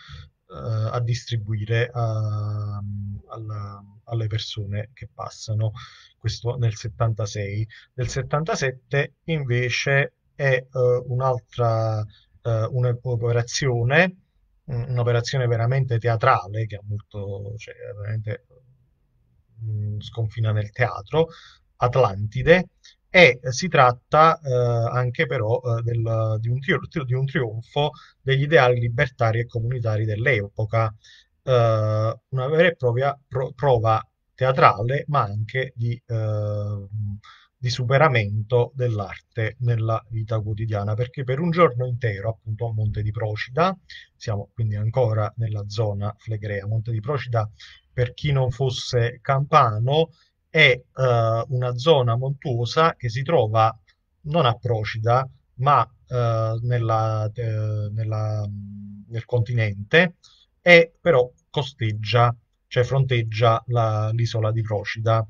eh, a distribuire a, ehm, alla, alle persone che passano, questo nel 76. Nel 77 invece è eh, un'altra eh, un'operazione un'operazione veramente teatrale che ha molto, cioè, veramente mh, mm, sconfina nel teatro, Atlantide, e si tratta eh, anche però eh, del, di, un di, un trionfo degli ideali libertari e comunitari dell'epoca, eh, una vera e propria pro- prova teatrale, ma anche di eh, di superamento dell'arte nella vita quotidiana, perché per un giorno intero, appunto a Monte di Procida, siamo quindi ancora nella zona flegrea, Monte di Procida per chi non fosse campano è eh, una zona montuosa che si trova non a Procida, ma eh, nella, eh, nella, nel continente e però costeggia, cioè fronteggia la, l'isola di Procida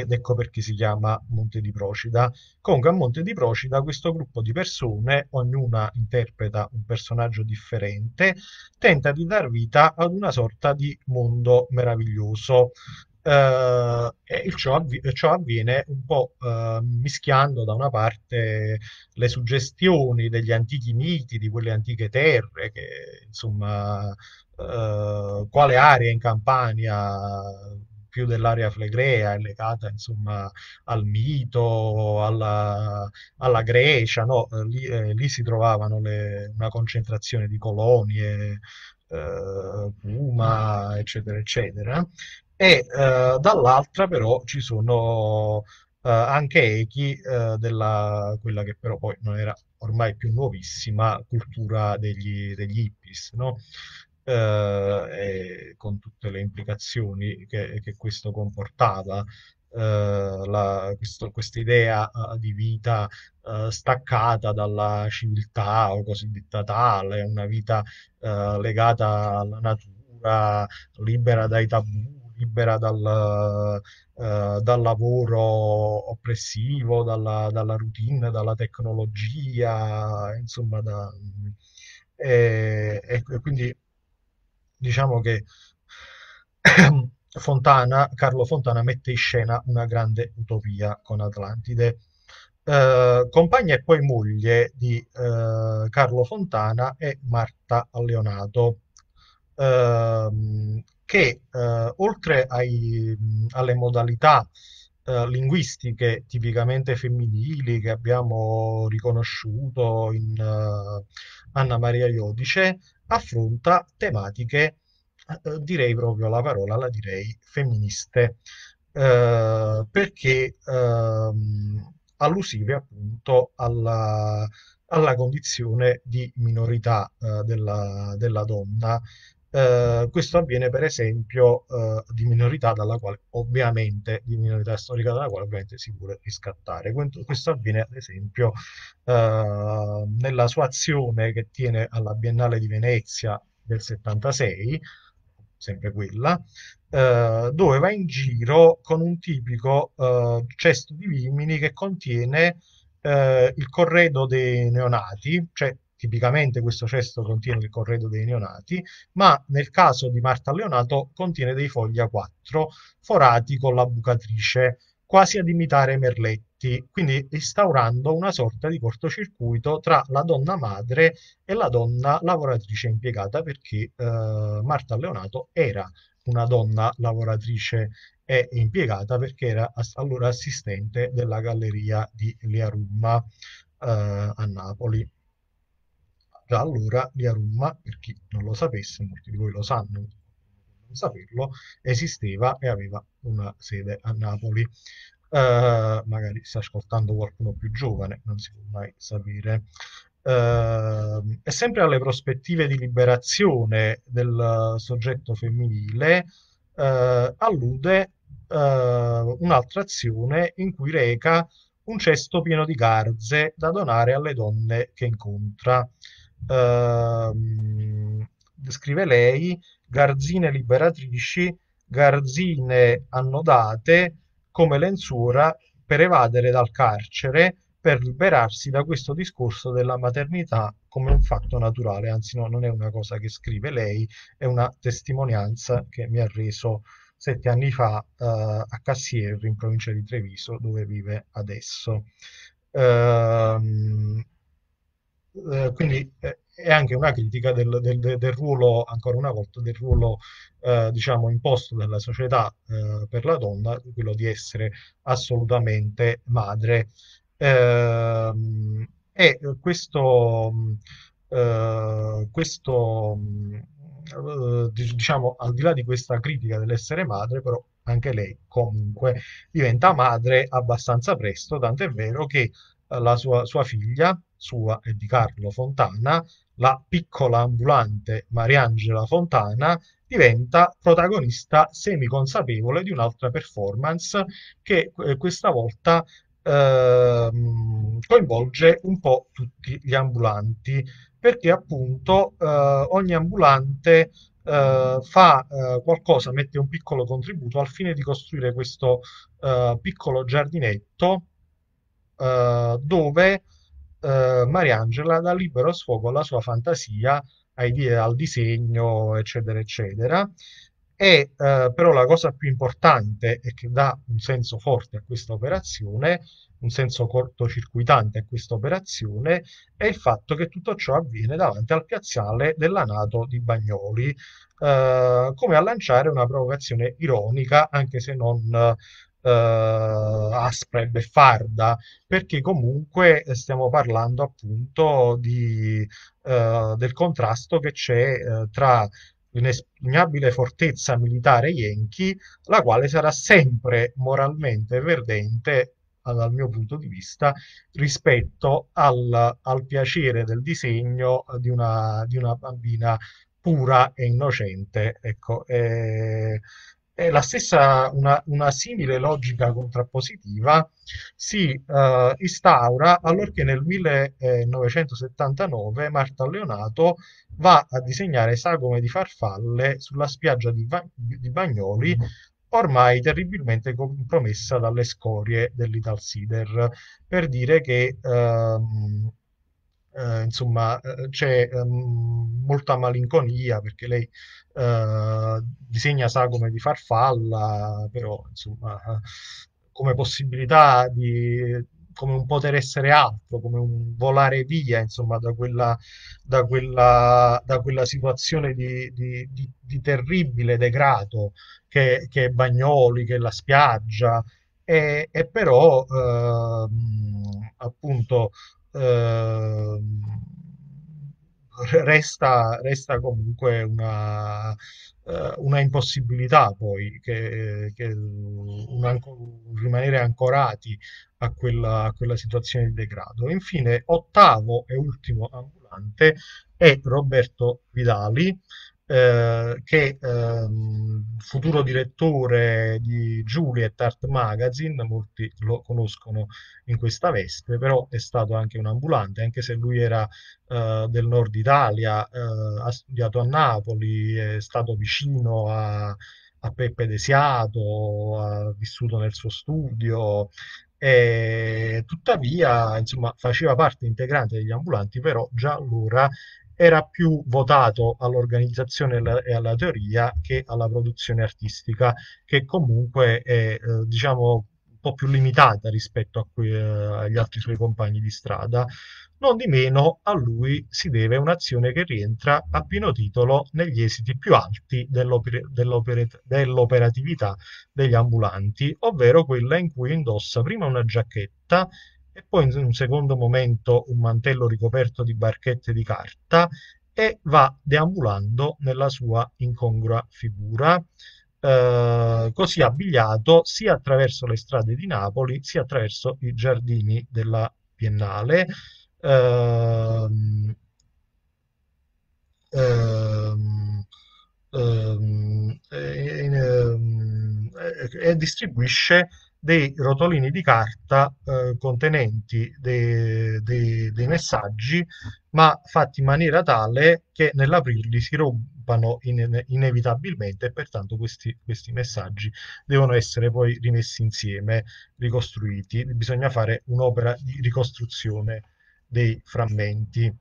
ed ecco perché si chiama Monte di Procida. Comunque a Monte di Procida questo gruppo di persone, ognuna interpreta un personaggio differente, tenta di dar vita ad una sorta di mondo meraviglioso. Uh, e ciò, avvi- ciò, avviene un po' uh, mischiando da una parte le suggestioni degli antichi miti, di quelle antiche terre, che insomma, uh, quale area in Campania più dell'area flegrea, è legata insomma al mito, alla, alla Grecia, no? Eh, lì, eh, lì, si trovavano le, una concentrazione di colonie, eh, Puma, eccetera, eccetera. E eh, dall'altra però ci sono eh, anche echi eh, della quella che però poi non era ormai più nuovissima cultura degli, degli hippies, no? eh, con tutte le implicazioni che, che questo comportava. Eh, questa idea uh, di vita uh, staccata dalla civiltà o cosiddetta tale, una vita uh, legata alla natura, libera dai tabù, libera dal, uh, dal, lavoro oppressivo, dalla, dalla, routine, dalla tecnologia, insomma, da, e, e, quindi diciamo che [clears throat] Fontana, Carlo Fontana mette in scena una grande utopia con Atlantide. Eh, compagna e poi moglie di eh, Carlo Fontana è Marta Leonato, ehm, che eh, oltre ai, alle modalità eh, linguistiche tipicamente femminili che abbiamo riconosciuto in eh, Anna Maria Iodice, affronta tematiche, eh, direi proprio la parola, la direi femministe, eh, perché ehm, allusive appunto alla, alla condizione di minorità eh, della, della, donna eh, questo avviene per esempio eh, di minorità dalla quale ovviamente di minorità storica dalla quale ovviamente si vuole riscattare. Questo avviene ad esempio eh, nella sua azione che tiene alla Biennale di Venezia del 76, sempre quella, eh, dove va in giro con un tipico eh, cesto di vimini che contiene il corredo dei neonati, cioè Tipicamente questo cesto contiene il corredo dei neonati, ma nel caso di Marta Leonato contiene dei fogli a quattro forati con la bucatrice, quasi ad imitare merletti, quindi instaurando una sorta di cortocircuito tra la donna madre e la donna lavoratrice impiegata, perché eh, Marta Leonato era una donna lavoratrice e impiegata perché era allora assistente della galleria di Liarumma eh, a Napoli. Da allora Liarumma, per chi non lo sapesse, molti di voi lo sanno, non saperlo, esisteva e aveva una sede a Napoli. Uh, magari sta ascoltando qualcuno più giovane, non si può mai sapere. Uh, e sempre alle prospettive di liberazione del soggetto femminile, uh, allude eh, un'altra azione in cui reca un cesto pieno di garze da donare alle donne che incontra. Ehm, scrive lei, garzine liberatrici, garzine annodate come lenzuola per evadere dal carcere, per liberarsi da questo discorso della maternità come un fatto naturale, anzi no, non è una cosa che scrive lei, è una testimonianza che mi ha reso sette anni fa eh, a Cassierri, in provincia di Treviso, dove vive adesso. Ehm, eh, quindi eh, è anche una critica del, del, del, ruolo, ancora una volta, del ruolo eh, diciamo, imposto dalla società eh, per la donna, quello di essere assolutamente madre. Ehm, e questo, eh, questo eh, diciamo, al di là di questa critica dell'essere madre, però anche lei comunque diventa madre abbastanza presto, tant'è vero che la sua, sua figlia, sua e di Carlo Fontana, la piccola ambulante Mariangela Fontana, diventa protagonista semiconsapevole di un'altra performance che eh, questa volta eh, coinvolge un po' tutti gli ambulanti, perché appunto eh, ogni ambulante eh, fa eh, qualcosa, mette un piccolo contributo al fine di costruire questo eh, piccolo giardinetto eh, dove eh, Mariangela dà libero sfogo alla sua fantasia, ai, al disegno, eccetera, eccetera. E eh, però la cosa più importante e che dà un senso forte a questa operazione, un senso cortocircuitante a questa operazione, è il fatto che tutto ciò avviene davanti al piazzale della Nato di Bagnoli, eh, come a lanciare una provocazione ironica, anche se non eh, aspra e beffarda, perché comunque eh, stiamo parlando appunto di, eh, del contrasto che c'è eh, tra l'inespugnabile fortezza militare Yankee, la quale sarà sempre moralmente perdente, dal mio punto di vista rispetto al, al piacere del disegno di una, di una bambina pura e innocente. Ecco, eh, e la stessa, una, una, simile logica contrappositiva si uh, instaura allorché nel 1979 Marta Leonato va a disegnare sagome di farfalle sulla spiaggia di, ba- di Bagnoli, ormai terribilmente compromessa dalle scorie dell'Ital dell'Italsider, per dire che uh, uh, insomma eh, c'è um, molta malinconia perché lei eh, disegna sagome di farfalla, però insomma come possibilità di come un poter essere altro, come un volare via, insomma, da quella, da quella, da quella situazione di, di, di, di, terribile degrado che, che, è Bagnoli, che è la spiaggia, e, e però eh, appunto eh, resta, resta comunque una, eh, una impossibilità poi che, che un, rimanere ancorati a quella, a quella, situazione di degrado. Infine, ottavo e ultimo ambulante è Roberto Vidali, eh, che ehm, futuro direttore di Juliet Art Magazine, molti lo conoscono in questa veste, però è stato anche un ambulante, anche se lui era eh, del nord Italia, eh, ha studiato a Napoli, è stato vicino a, a Peppe Desiato, ha vissuto nel suo studio, e tuttavia insomma, faceva parte integrante degli ambulanti, però già allora era più votato all'organizzazione e alla, teoria che alla produzione artistica, che comunque è, eh, diciamo, un po' più limitata rispetto a que- eh, agli altri suoi compagni di strada. Non di meno a lui si deve un'azione che rientra a pieno titolo negli esiti più alti dell'oper- dell'oper- dell'operatività degli ambulanti, ovvero quella in cui indossa prima una giacchetta e poi in un secondo momento un mantello ricoperto di barchette di carta e va deambulando nella sua incongrua figura, eh, così abbigliato sia attraverso le strade di Napoli sia attraverso i giardini della Biennale. Eh, eh, e distribuisce dei rotolini di carta eh, contenenti dei, dei, dei, messaggi, ma fatti in maniera tale che nell'aprirli si rompano in, inevitabilmente e pertanto questi, questi, messaggi devono essere poi rimessi insieme, ricostruiti. Bisogna fare un'opera di ricostruzione dei frammenti.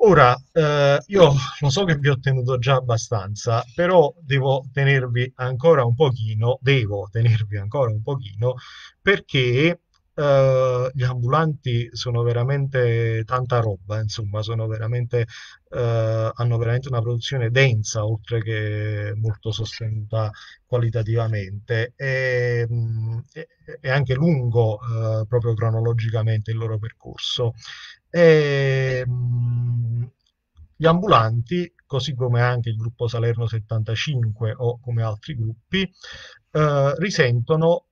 Ora, eh, io lo so che vi ho tenuto già abbastanza, però devo tenervi ancora un pochino, devo tenervi ancora un pochino, perché eh, gli ambulanti sono veramente tanta roba, insomma, veramente, eh, hanno veramente una produzione densa, oltre che molto sostenuta qualitativamente, e, mh, mm, è anche lungo eh, proprio cronologicamente il loro percorso. E, ehm, gli ambulanti, così come anche il gruppo Salerno 75 o come altri gruppi, eh, risentono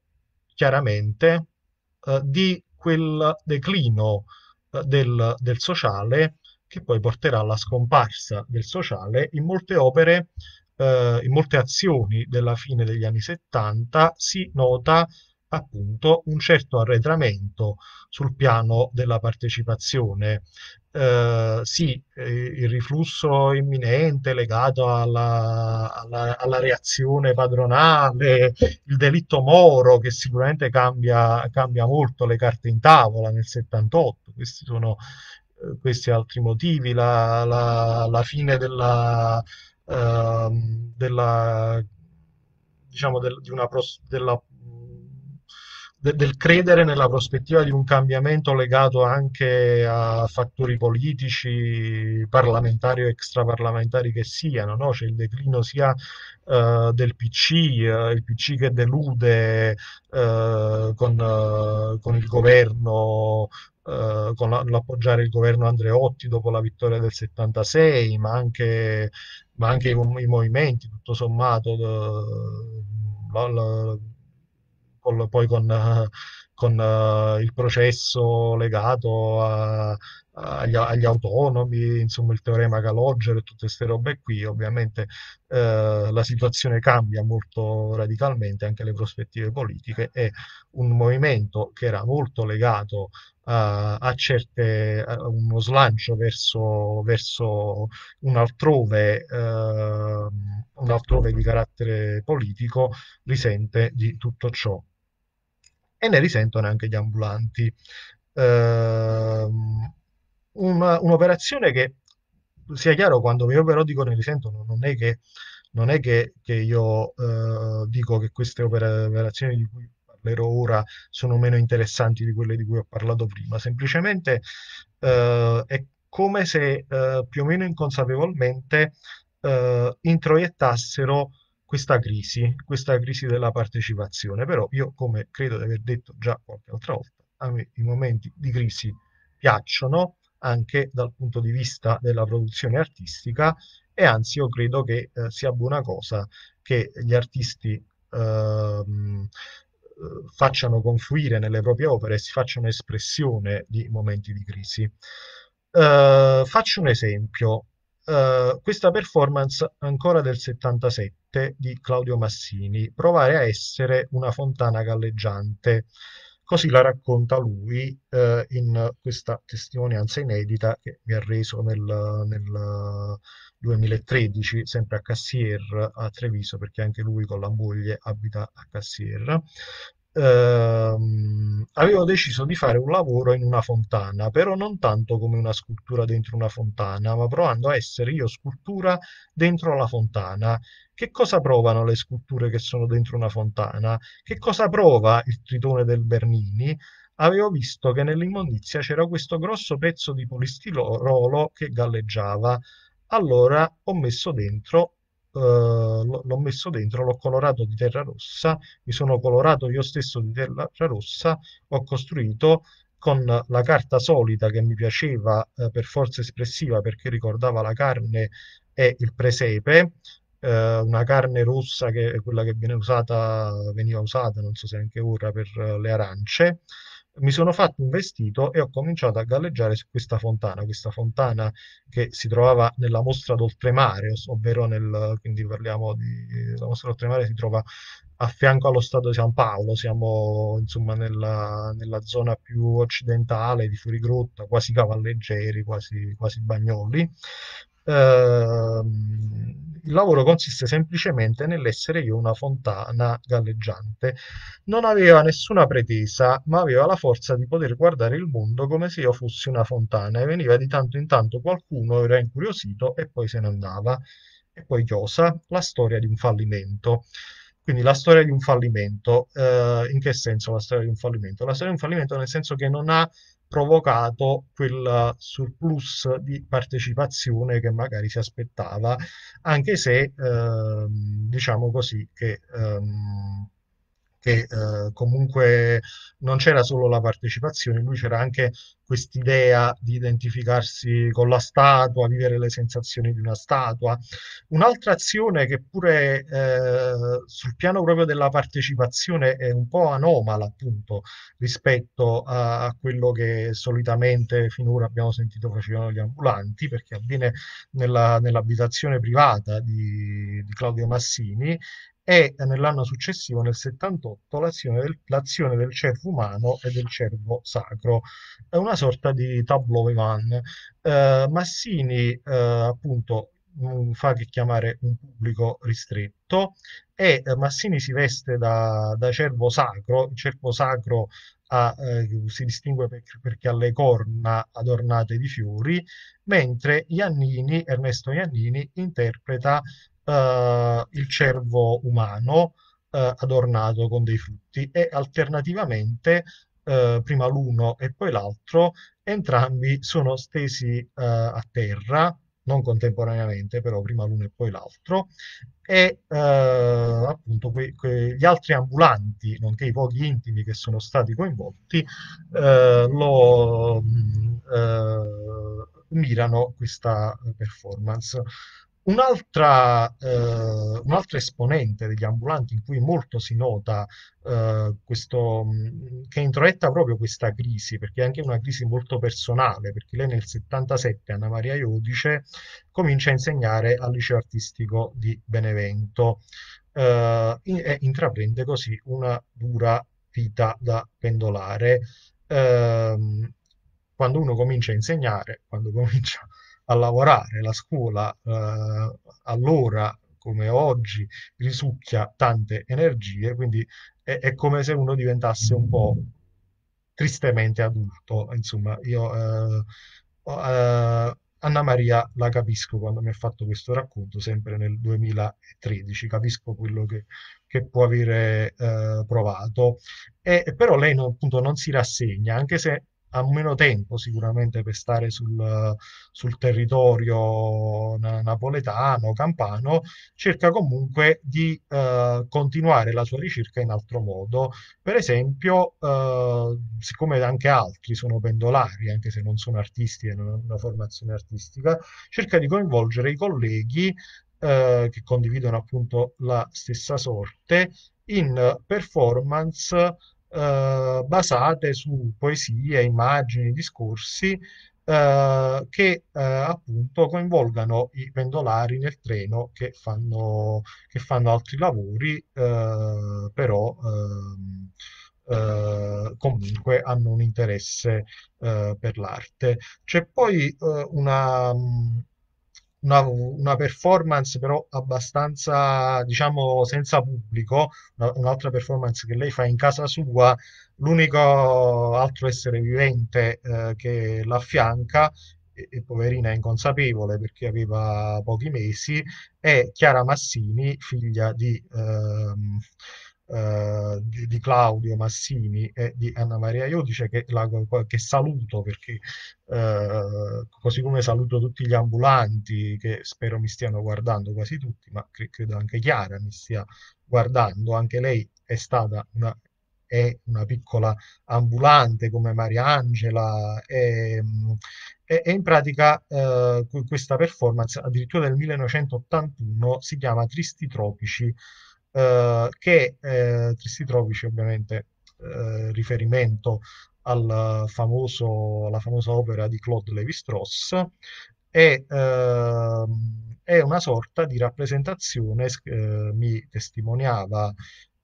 chiaramente eh, di quel declino eh, del, del, sociale che poi porterà alla scomparsa del sociale in molte opere, eh, in molte azioni della fine degli anni 70 si nota appunto un certo arretramento sul piano della partecipazione. Eh, sì, eh, il riflusso imminente legato alla, alla, alla, reazione padronale, il delitto Moro che sicuramente cambia, cambia molto le carte in tavola nel 78, questi sono eh, questi altri motivi, la, la, la fine della, ehm, della diciamo del, di una pros, della del credere nella prospettiva di un cambiamento legato anche a fattori politici, parlamentari o extraparlamentari che siano, no? c'è il declino sia uh, del PC, uh, eh, il PC che delude uh, con, con, il governo, con l'appoggiare il governo Andreotti dopo la vittoria del 76, ma anche, ma anche i, i, movimenti, tutto sommato. La, Apple, poi con, con uh, il processo legato a, agli, agli, autonomi, insomma il teorema Calogero e tutte queste robe qui, ovviamente eh, la situazione cambia molto radicalmente, anche le prospettive politiche e un movimento che era molto legato a, a certe, a uno slancio verso, verso un, altrove, eh, un altrove di carattere politico risente di tutto ciò e ne risentono anche gli ambulanti. Eh, una, un'operazione che, sia chiaro, quando io però dico ne risentono, non è che, non è che, che io eh, dico che queste operazioni di cui parlerò ora sono meno interessanti di quelle di cui ho parlato prima, semplicemente eh, è come se eh, più o meno inconsapevolmente eh, introiettassero questa crisi, questa crisi della partecipazione, però io come credo di aver detto già qualche altra volta, a me i momenti di crisi piacciono anche dal punto di vista della produzione artistica e anzi io credo che eh, sia buona cosa che gli artisti eh, facciano confluire nelle proprie opere, e si facciano espressione di momenti di crisi. Eh, faccio un esempio, eh, questa performance ancora del 77 di Claudio Massini, provare a essere una fontana galleggiante. Così la racconta lui uh, in questa testimonianza inedita che mi ha reso nel, nel 2013, sempre a Cassier, a Treviso, perché anche lui con la moglie abita a Cassier ehm, avevo deciso di fare un lavoro in una fontana, però non tanto come una scultura dentro una fontana, ma provando a essere io scultura dentro la fontana. Che cosa provano le sculture che sono dentro una fontana? Che cosa prova il tritone del Bernini? avevo visto che nell'immondizia c'era questo grosso pezzo di polistirolo che galleggiava. Allora ho messo dentro Ehm, l'ho messo dentro, l'ho colorato di terra rossa, mi sono colorato io stesso di terra rossa, ho costruito con la carta solida che mi piaceva eh, per forza espressiva perché ricordava la carne e il presepe, eh, una carne rossa che è quella che viene usata, veniva usata, non so se anche ora, per eh, le arance, mi sono fatto un vestito e ho cominciato a galleggiare su questa fontana, questa fontana che si trovava nella mostra d'oltremare, ovvero nel, quindi parliamo di, la mostra d'oltremare si trova a fianco allo stato di San Paolo, siamo insomma nella, nella zona più occidentale di Furigrotta, quasi cavalleggeri, quasi, quasi bagnoli. Ehm, il lavoro consiste semplicemente nell'essere io una fontana galleggiante. Non aveva nessuna pretesa, ma aveva la forza di poter guardare il mondo come se io fossi una fontana e veniva di tanto in tanto qualcuno, era incuriosito e poi se ne andava. E poi Chiosa, la storia di un fallimento. Quindi la storia di un fallimento, eh, in che senso la storia di un fallimento? La storia di un fallimento nel senso che non ha provocato quel surplus di partecipazione che magari si aspettava, anche se ehm, diciamo così che ehm, che eh, comunque non c'era solo la partecipazione, lui c'era anche quest'idea di identificarsi con la statua, vivere le sensazioni di una statua. Un'altra azione che pure eh, sul piano proprio della partecipazione è un po' anomala appunto rispetto a, a quello che solitamente finora abbiamo sentito facevano gli ambulanti, perché avviene nella, nell'abitazione privata di, di Claudio Massini e nell'anno successivo, nel 78, l'azione del, l'azione del cervo umano e del cervo sacro. È una sorta di tableau vivant. Eh, Massini, eh, appunto, non mm, fa che chiamare un pubblico ristretto e eh, Massini si veste da, da, cervo sacro, il cervo sacro ha, eh, si distingue per, perché ha le corna adornate di fiori, mentre Iannini, Ernesto Iannini interpreta eh, il cervo umano eh, adornato con dei frutti e alternativamente eh, prima l'uno e poi l'altro, entrambi sono stesi eh, a terra, non contemporaneamente, però prima l'uno e poi l'altro, e eh, appunto que- que- gli altri ambulanti, nonché i pochi intimi che sono stati coinvolti, eh, lo mm, eh, mirano questa eh, performance. Un'altra, eh, un altro esponente degli ambulanti in cui molto si nota eh, questo, che introetta proprio questa crisi, perché è anche una crisi molto personale, perché lei nel 77, Anna Maria Iodice, comincia a insegnare al liceo artistico di Benevento eh, e intraprende così una dura vita da pendolare. Ehm, quando uno comincia a insegnare, quando comincia a lavorare, la scuola eh, allora come oggi risucchia tante energie, quindi è, è, come se uno diventasse un po' tristemente adulto, insomma, io eh, eh, Anna Maria la capisco quando mi ha fatto questo racconto, sempre nel 2013, capisco quello che, che può avere eh, provato, e, però lei non, appunto non si rassegna, anche se ha meno tempo sicuramente per stare sul, sul territorio napoletano, campano, cerca comunque di eh, continuare la sua ricerca in altro modo. Per esempio, eh, siccome anche altri sono pendolari, anche se non sono artisti e non hanno una formazione artistica, cerca di coinvolgere i colleghi eh, che condividono appunto la stessa sorte in performance eh, basate su poesie, immagini, discorsi eh, che eh, appunto coinvolgano i pendolari nel treno che fanno, che fanno altri lavori, eh, però ehm, eh, comunque hanno un interesse eh, per l'arte. C'è poi una... Mh, mm, una, una, performance però abbastanza, diciamo, senza pubblico, un'altra performance che lei fa in casa sua, l'unico altro essere vivente eh, che l'affianca, e, e poverina è inconsapevole perché aveva pochi mesi, è Chiara Massini, figlia di... Ehm, eh, di, di, Claudio Massini e di Anna Maria Iodice cioè che, la, che saluto perché eh, così come saluto tutti gli ambulanti che spero mi stiano guardando quasi tutti, ma cre- credo anche Chiara mi stia guardando, anche lei è stata una è una piccola ambulante come Maria Angela e, e in pratica eh, questa performance addirittura del 1981 si chiama Tristi Tropici eh, che eh, Tristitrovici ovviamente eh, riferimento al famoso, alla famosa opera di Claude Lévi-Strauss e ehm, è una sorta di rappresentazione, eh, mi testimoniava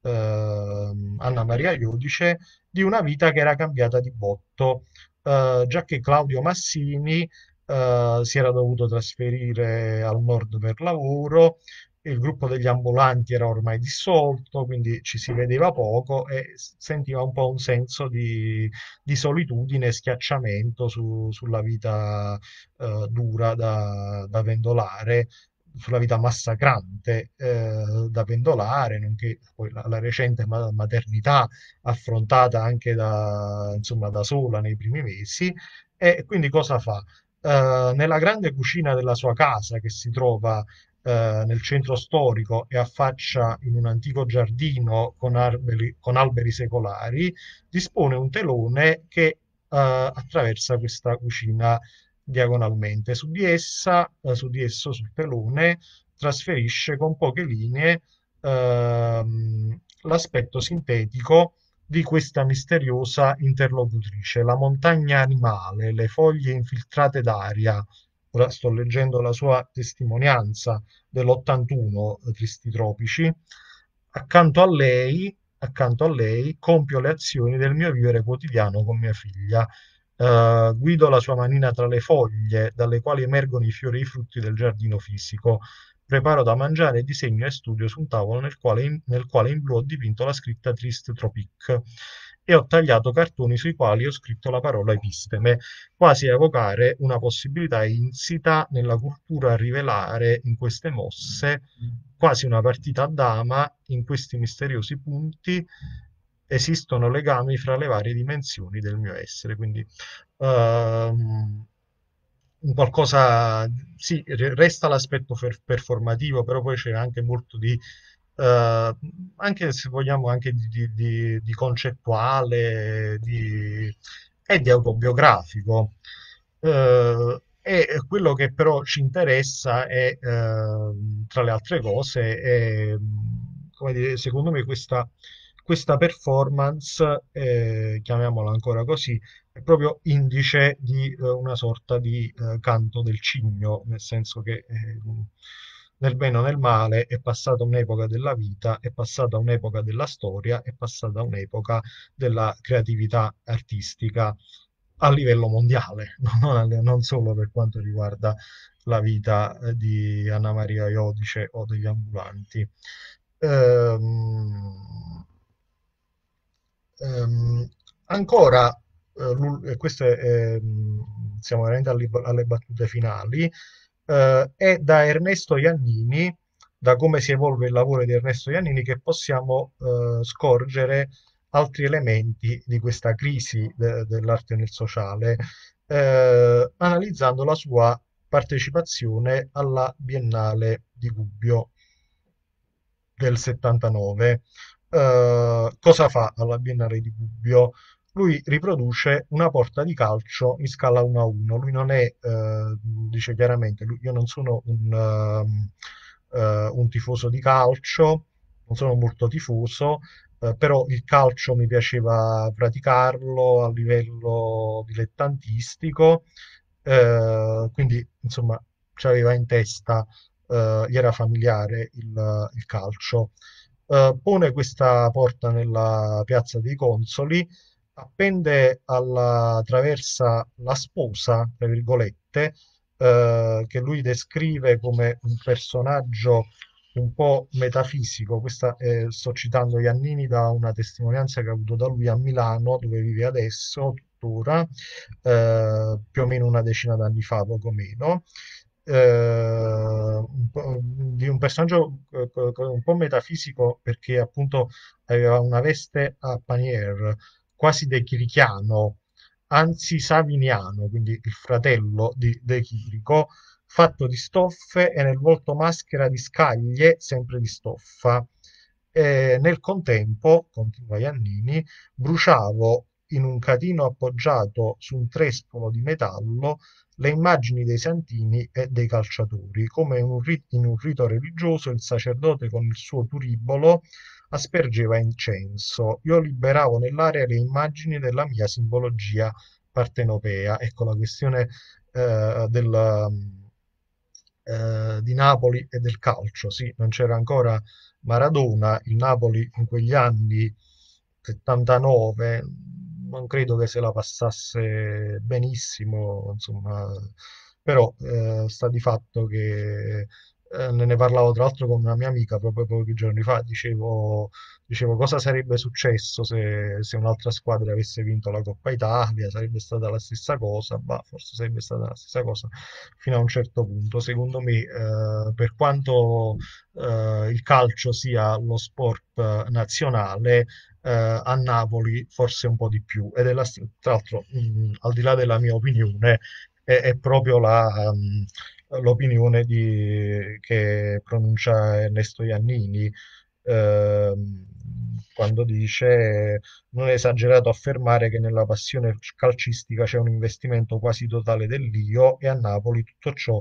ehm, Anna Maria Iodice, di una vita che era cambiata di botto, eh, già che Claudio Massini Uh, si era dovuto trasferire al nord per lavoro il gruppo degli ambulanti era ormai dissolto, quindi ci si vedeva poco e sentiva un po' un senso di, di solitudine e schiacciamento su, sulla vita eh, dura da, da, pendolare, sulla vita massacrante eh, da pendolare, nonché poi la, la, recente maternità affrontata anche da, insomma, da sola nei primi mesi. E quindi cosa fa? Uh, nella grande cucina della sua casa che si trova eh, nel centro storico e affaccia in un antico giardino con alberi, con alberi secolari, dispone un telone che eh, attraversa questa cucina diagonalmente. Su di, essa, eh, su di esso, sul telone, trasferisce con poche linee ehm, l'aspetto sintetico di questa misteriosa interlocutrice, la montagna animale, le foglie infiltrate d'aria, ora sto leggendo la sua testimonianza dell'81, eh, Tristi Tropici, accanto a lei, accanto a lei compio le azioni del mio vivere quotidiano con mia figlia. Uh, guido la sua manina tra le foglie, dalle quali emergono i fiori e i frutti del giardino fisico. Preparo da mangiare e disegno e studio su un tavolo nel quale in, nel quale in blu ho dipinto la scritta Trist Tropic e ho tagliato cartoni sui quali ho scritto la parola episteme, quasi a evocare una possibilità insita nella cultura a rivelare in queste mosse quasi una partita a dama in questi misteriosi punti esistono legami fra le varie dimensioni del mio essere, quindi um, qualcosa, sì, resta l'aspetto per- performativo, però poi c'è anche molto di eh, anche se vogliamo anche di, di, di concettuale di, e di autobiografico. Eh, e quello che però ci interessa è, eh, tra le altre cose, è, dire, secondo me questa, questa performance, eh, chiamiamola ancora così, è proprio indice di eh, una sorta di eh, canto del cigno, nel senso che eh, nel bene o nel male, è passata un'epoca della vita, è passata un'epoca della storia, è passata un'epoca della creatività artistica a livello mondiale, [laughs] non, solo per quanto riguarda la vita eh, di Anna Maria Iodice o degli ambulanti. Ehm, ehm, ancora, eh, queste, eh, siamo veramente alle battute finali, eh, è da Ernesto Iannini, da come si evolve il lavoro di Ernesto Iannini, che possiamo eh, scorgere altri elementi di questa crisi de- dell'arte nel sociale, eh, analizzando la sua partecipazione alla Biennale di Gubbio del 79. Eh, cosa fa alla Biennale di Gubbio? lui riproduce una porta di calcio in scala 1 a 1. Lui non è, eh, dice chiaramente, lui, io non sono un, uh, uh, un, tifoso di calcio, non sono molto tifoso, uh, però il calcio mi piaceva praticarlo a livello dilettantistico, eh, quindi insomma ci aveva in testa, gli era familiare il, il calcio. pone questa porta nella piazza dei consoli appende alla traversa la sposa, tra virgolette, eh, che lui descrive come un personaggio un po' metafisico. Questa, eh, sto citando Iannini da una testimonianza che ha avuto da lui a Milano, dove vive adesso, tuttora, eh, più o meno una decina d'anni fa, poco meno. Eh, di un personaggio eh, un po' metafisico perché appunto aveva una veste a panier, quasi De Chirichiano, anzi saviniano, quindi il fratello di De Chirico, fatto di stoffe e nel volto maschera di scaglie, sempre di stoffa. E nel contempo, continua Iannini, bruciavo in un catino appoggiato su un trespolo di metallo le immagini dei santini e dei calciatori. Come in un, rito religioso, il sacerdote con il suo turibolo aspergeva incenso. Io liberavo nell'aria le immagini della mia simbologia partenopea. Ecco la questione eh, del, eh, di Napoli e del calcio. Sì, non c'era ancora Maradona, il Napoli in quegli anni 79 non credo che se la passasse benissimo, insomma, però eh, sta di fatto che eh, ne parlavo tra l'altro con una mia amica proprio pochi giorni fa, dicevo, dicevo cosa sarebbe successo se, se, un'altra squadra avesse vinto la Coppa Italia, sarebbe stata la stessa cosa, ma forse sarebbe stata la stessa cosa fino a un certo punto. Secondo me, eh, per quanto eh, il calcio sia lo sport eh, nazionale, Uh, a Napoli forse un po' di più ed è la, tra l'altro mm, al di là della mia opinione è, proprio la, um, l'opinione di, che pronuncia Ernesto Iannini ehm, quando dice non è esagerato affermare che nella passione calcistica c'è un investimento quasi totale dell'io e a Napoli tutto ciò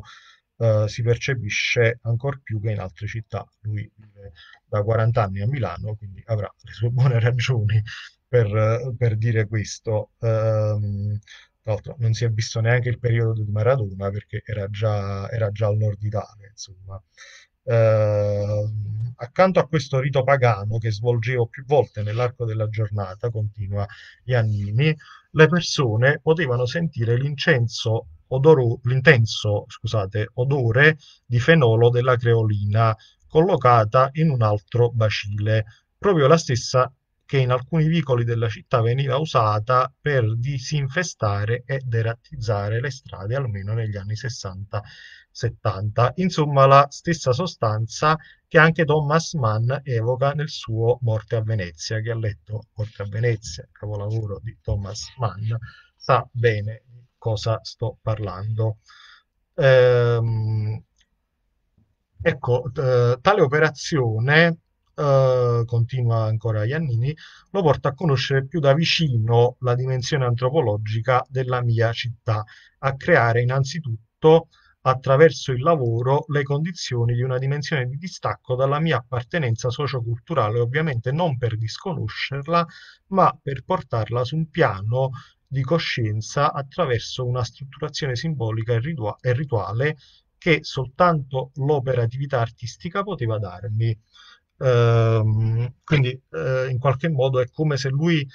eh, si percepisce ancor più che in altre città. Lui vive da 40 anni a Milano, quindi avrà le sue buone [laughs] ragioni per, per dire questo. Eh, tra l'altro non si è visto neanche il periodo di Maradona perché era già, era già al nord Italia, insomma. Eh, accanto a questo rito pagano che svolgevo più volte nell'arco della giornata, continua Iannini, le persone potevano sentire l'incenso odoro, l'intenso scusate, odore di fenolo della creolina collocata in un altro bacile, proprio la stessa che in alcuni vicoli della città veniva usata per disinfestare e derattizzare le strade almeno negli anni 60-70. Insomma, la stessa sostanza che anche Thomas Mann evoca nel suo Morte a Venezia, che ha letto Morte a Venezia, capolavoro di Thomas Mann, sa bene di cosa sto parlando. Ehm, ecco, tale operazione eh, continua ancora Iannini, lo porta a conoscere più da vicino la dimensione antropologica della mia città, a creare innanzitutto attraverso il lavoro le condizioni di una dimensione di distacco dalla mia appartenenza socioculturale, ovviamente non per disconoscerla, ma per portarla su un piano di coscienza attraverso una strutturazione simbolica e, ritua- e rituale che soltanto l'operatività artistica poteva darmi. Ehm, quindi eh, in qualche modo è come se lui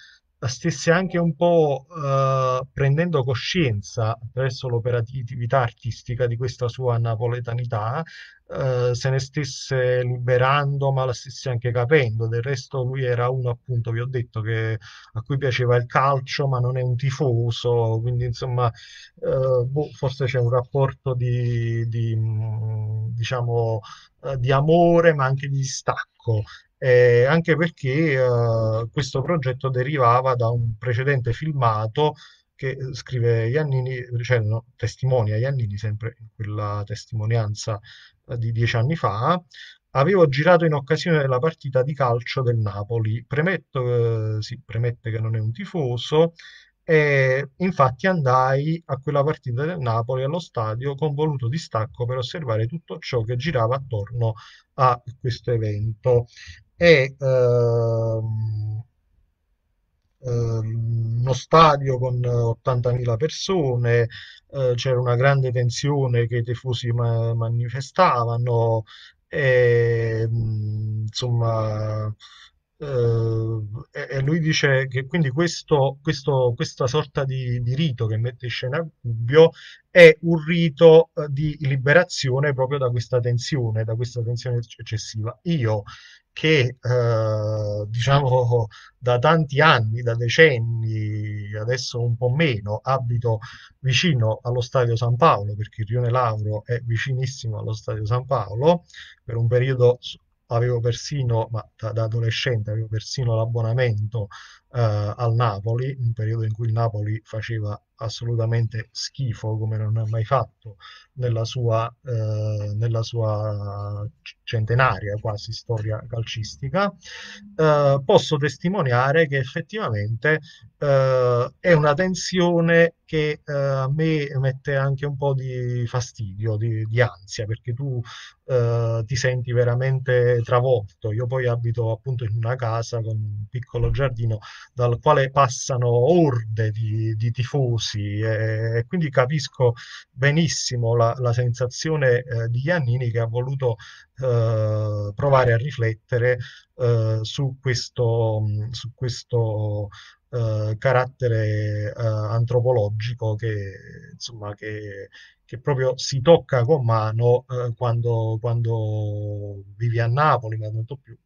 stesse anche un po' eh, prendendo coscienza attraverso l'operatività artistica di questa sua napoletanità, eh, se ne stesse liberando, ma la stesse anche capendo. Del resto lui era uno, appunto, vi ho detto, che, a cui piaceva il calcio, ma non è un tifoso, quindi insomma eh, boh, forse c'è un rapporto di, di mm, diciamo, eh, di amore, ma anche di distacco eh, anche perché eh, questo progetto derivava da un precedente filmato che eh, scrive Iannini, cioè, no, testimonia Iannini sempre in quella testimonianza eh, di dieci anni fa, avevo girato in occasione della partita di calcio del Napoli. Premetto, eh, si premette che non è un tifoso, e infatti andai a quella partita del Napoli allo stadio con voluto distacco per osservare tutto ciò che girava attorno a questo evento è ehm, ehm, uno stadio con 80.000 persone, eh, c'era una grande tensione che i tifosi ma- manifestavano, e, mm, insomma, eh, e lui dice che quindi questo, questo, questa sorta di, di, rito che mette in scena Gubbio è un rito eh, di liberazione proprio da questa tensione, da questa tensione eccessiva. Io che eh, diciamo da tanti anni, da decenni, adesso un po' meno, abito vicino allo Stadio San Paolo, perché il Rione Lauro è vicinissimo allo Stadio San Paolo, per un periodo avevo persino, ma da, da adolescente avevo persino l'abbonamento eh, al Napoli, un periodo in cui il Napoli faceva assolutamente schifo come non ha mai fatto nella sua, eh, nella sua centenaria quasi storia calcistica, eh, posso testimoniare che effettivamente eh, è una tensione che eh, a me mette anche un po' di fastidio, di, di ansia, perché tu eh, ti senti veramente travolto. Io poi abito appunto in una casa con un piccolo giardino dal quale passano orde di, di tifosi e, e quindi capisco benissimo la la, la sensazione eh, di Giannini che ha voluto eh, provare a riflettere eh, su questo, mm, su questo eh, carattere eh, antropologico che, insomma, che, che proprio si tocca con mano eh, quando, quando vivi a Napoli, ma tanto più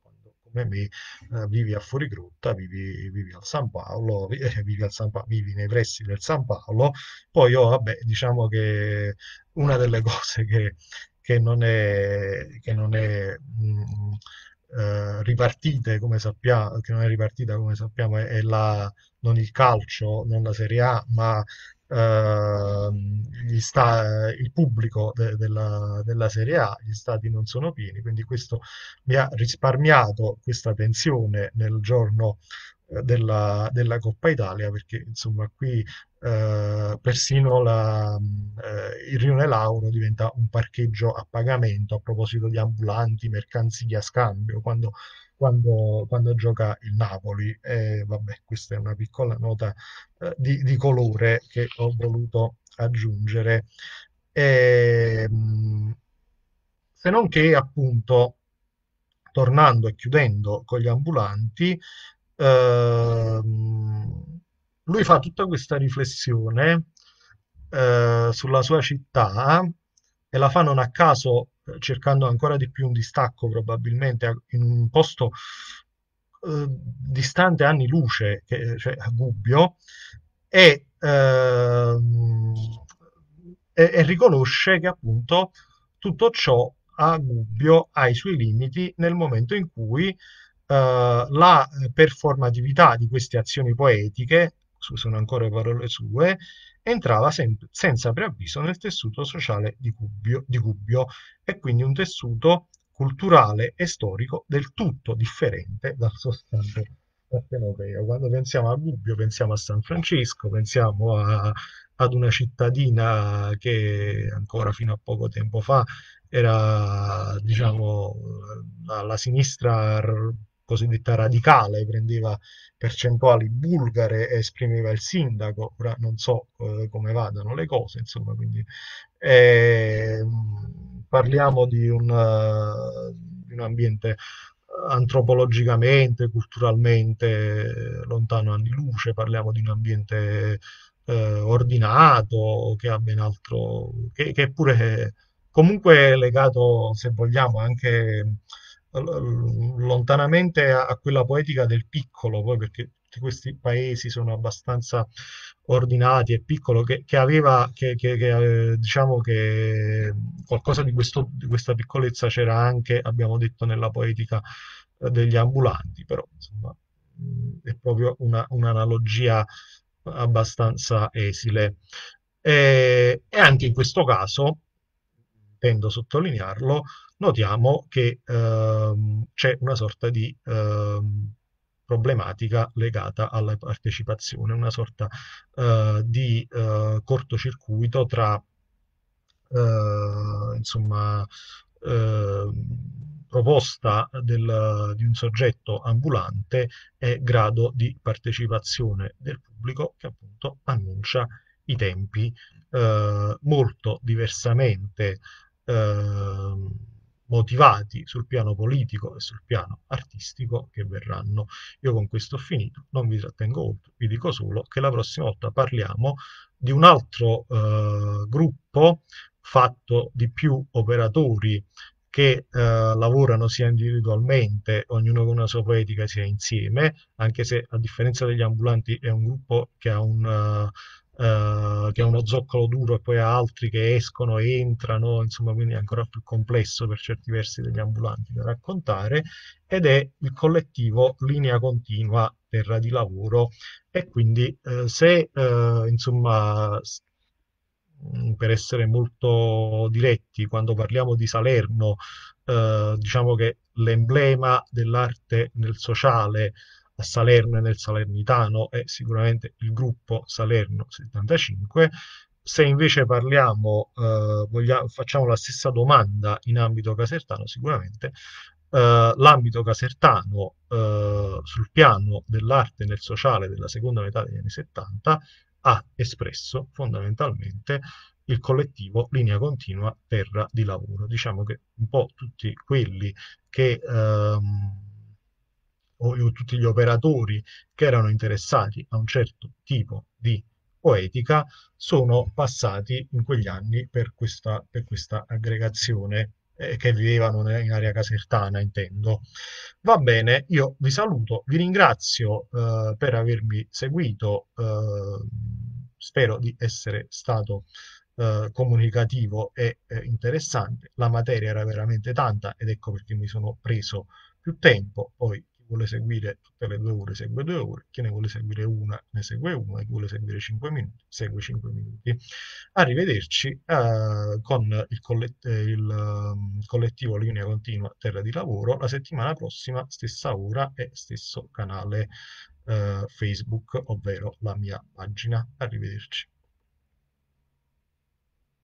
come me eh, vivi a Fuorigrotta, vivi, vivi al San Paolo, [laughs] eh, vivi, al San pa- vivi nei pressi del San Paolo, poi io, oh, vabbè, diciamo che una delle [laughs] cose che, che non è, che non è mh, mm, eh, ripartite come sappiamo, che non è ripartita come sappiamo, è, è la, non il calcio, non la Serie A, ma eh, sta, il pubblico de, della, della, Serie A, gli stati non sono pieni, quindi questo mi ha risparmiato questa tensione nel giorno eh, della, della, Coppa Italia perché insomma qui eh, persino la, eh, il Rione Lauro diventa un parcheggio a pagamento a proposito di ambulanti, mercanzie a scambio, quando quando, quando gioca il Napoli. E vabbè, questa è una piccola nota eh, di, di, colore che ho voluto aggiungere. E, ehm, se non che appunto tornando e chiudendo con gli ambulanti, ehm, lui fa tutta questa riflessione eh, sulla sua città e la fa non a caso cercando ancora di più un distacco probabilmente in un posto eh, distante anni luce, che, cioè a Gubbio, e, eh, e, e, riconosce che appunto tutto ciò a Gubbio ha i suoi limiti nel momento in cui eh, la performatività di queste azioni poetiche, sono ancora parole sue, entrava senza preavviso nel tessuto sociale di Gubbio, di Gubbio e quindi un tessuto culturale e storico del tutto differente dal sostante partenopeo. Quando pensiamo a Gubbio pensiamo a San Francesco, pensiamo a, ad una cittadina che ancora fino a poco tempo fa era diciamo alla sinistra cosiddetta radicale, prendeva percentuali bulgare e esprimeva il sindaco, ora non so eh, come vadano le cose, insomma, quindi eh, parliamo di un, uh, un ambiente eh, antropologicamente, culturalmente eh, lontano anni luce, parliamo di un ambiente eh, ordinato che ha ben altro, che, che pure comunque legato, se vogliamo, anche lontanamente a, a quella poetica del piccolo, poi perché tutti questi paesi sono abbastanza ordinati e piccolo, che, che aveva, che, che, che, eh, diciamo che qualcosa di, questo, di questa piccolezza c'era anche, abbiamo detto, nella poetica eh, degli ambulanti, però insomma mm, è proprio una, un'analogia abbastanza esile. E, eh, e anche in questo caso, tendo a sottolinearlo, notiamo che ehm, c'è una sorta di ehm, problematica legata alla partecipazione, una sorta eh, di eh, cortocircuito tra eh, insomma, ehm, proposta del, di un soggetto ambulante e grado di partecipazione del pubblico che appunto annuncia i tempi eh, molto diversamente ehm, motivati sul piano politico e sul piano artistico che verranno. Io con questo ho finito, non vi trattengo oltre, vi dico solo che la prossima volta parliamo di un altro eh, gruppo fatto di più operatori che eh, lavorano sia individualmente, ognuno con una sua poetica, sia insieme, anche se a differenza degli ambulanti è un gruppo che ha un... Uh, eh, che è uno zoccolo duro e poi ha altri che escono e entrano, insomma, quindi è ancora più complesso per certi versi degli ambulanti da raccontare, ed è il collettivo Linea Continua Terra di Lavoro. E quindi eh, se, eh, insomma, mm, per essere molto diretti, quando parliamo di Salerno, eh, diciamo che l'emblema dell'arte nel sociale a Salerno e nel Salernitano è sicuramente il gruppo Salerno 75. Se invece parliamo, eh, vogliamo, facciamo la stessa domanda in ambito casertano, sicuramente Uh, l'ambito casertano uh, sul piano dell'arte nel sociale della seconda metà degli anni 70 ha espresso fondamentalmente il collettivo Linea Continua Terra di Lavoro. Diciamo che un po' tutti quelli che um, o tutti gli operatori che erano interessati a un certo tipo di poetica sono passati in quegli anni per questa, per questa aggregazione eh, che vivevano in area casertana, intendo. Va bene, io vi saluto, vi ringrazio eh, per avermi seguito, eh, spero di essere stato eh, comunicativo e eh, interessante. La materia era veramente tanta ed ecco perché mi sono preso più tempo, poi vuole seguire tutte le due ore segue due ore, chi ne vuole seguire una ne segue una, chi vuole seguire cinque minuti segue cinque minuti. Arrivederci eh, con il, collet eh, il um, collettivo Linea Continua Terra di Lavoro, la settimana prossima stessa ora e stesso canale eh, Facebook, ovvero la mia pagina. Arrivederci.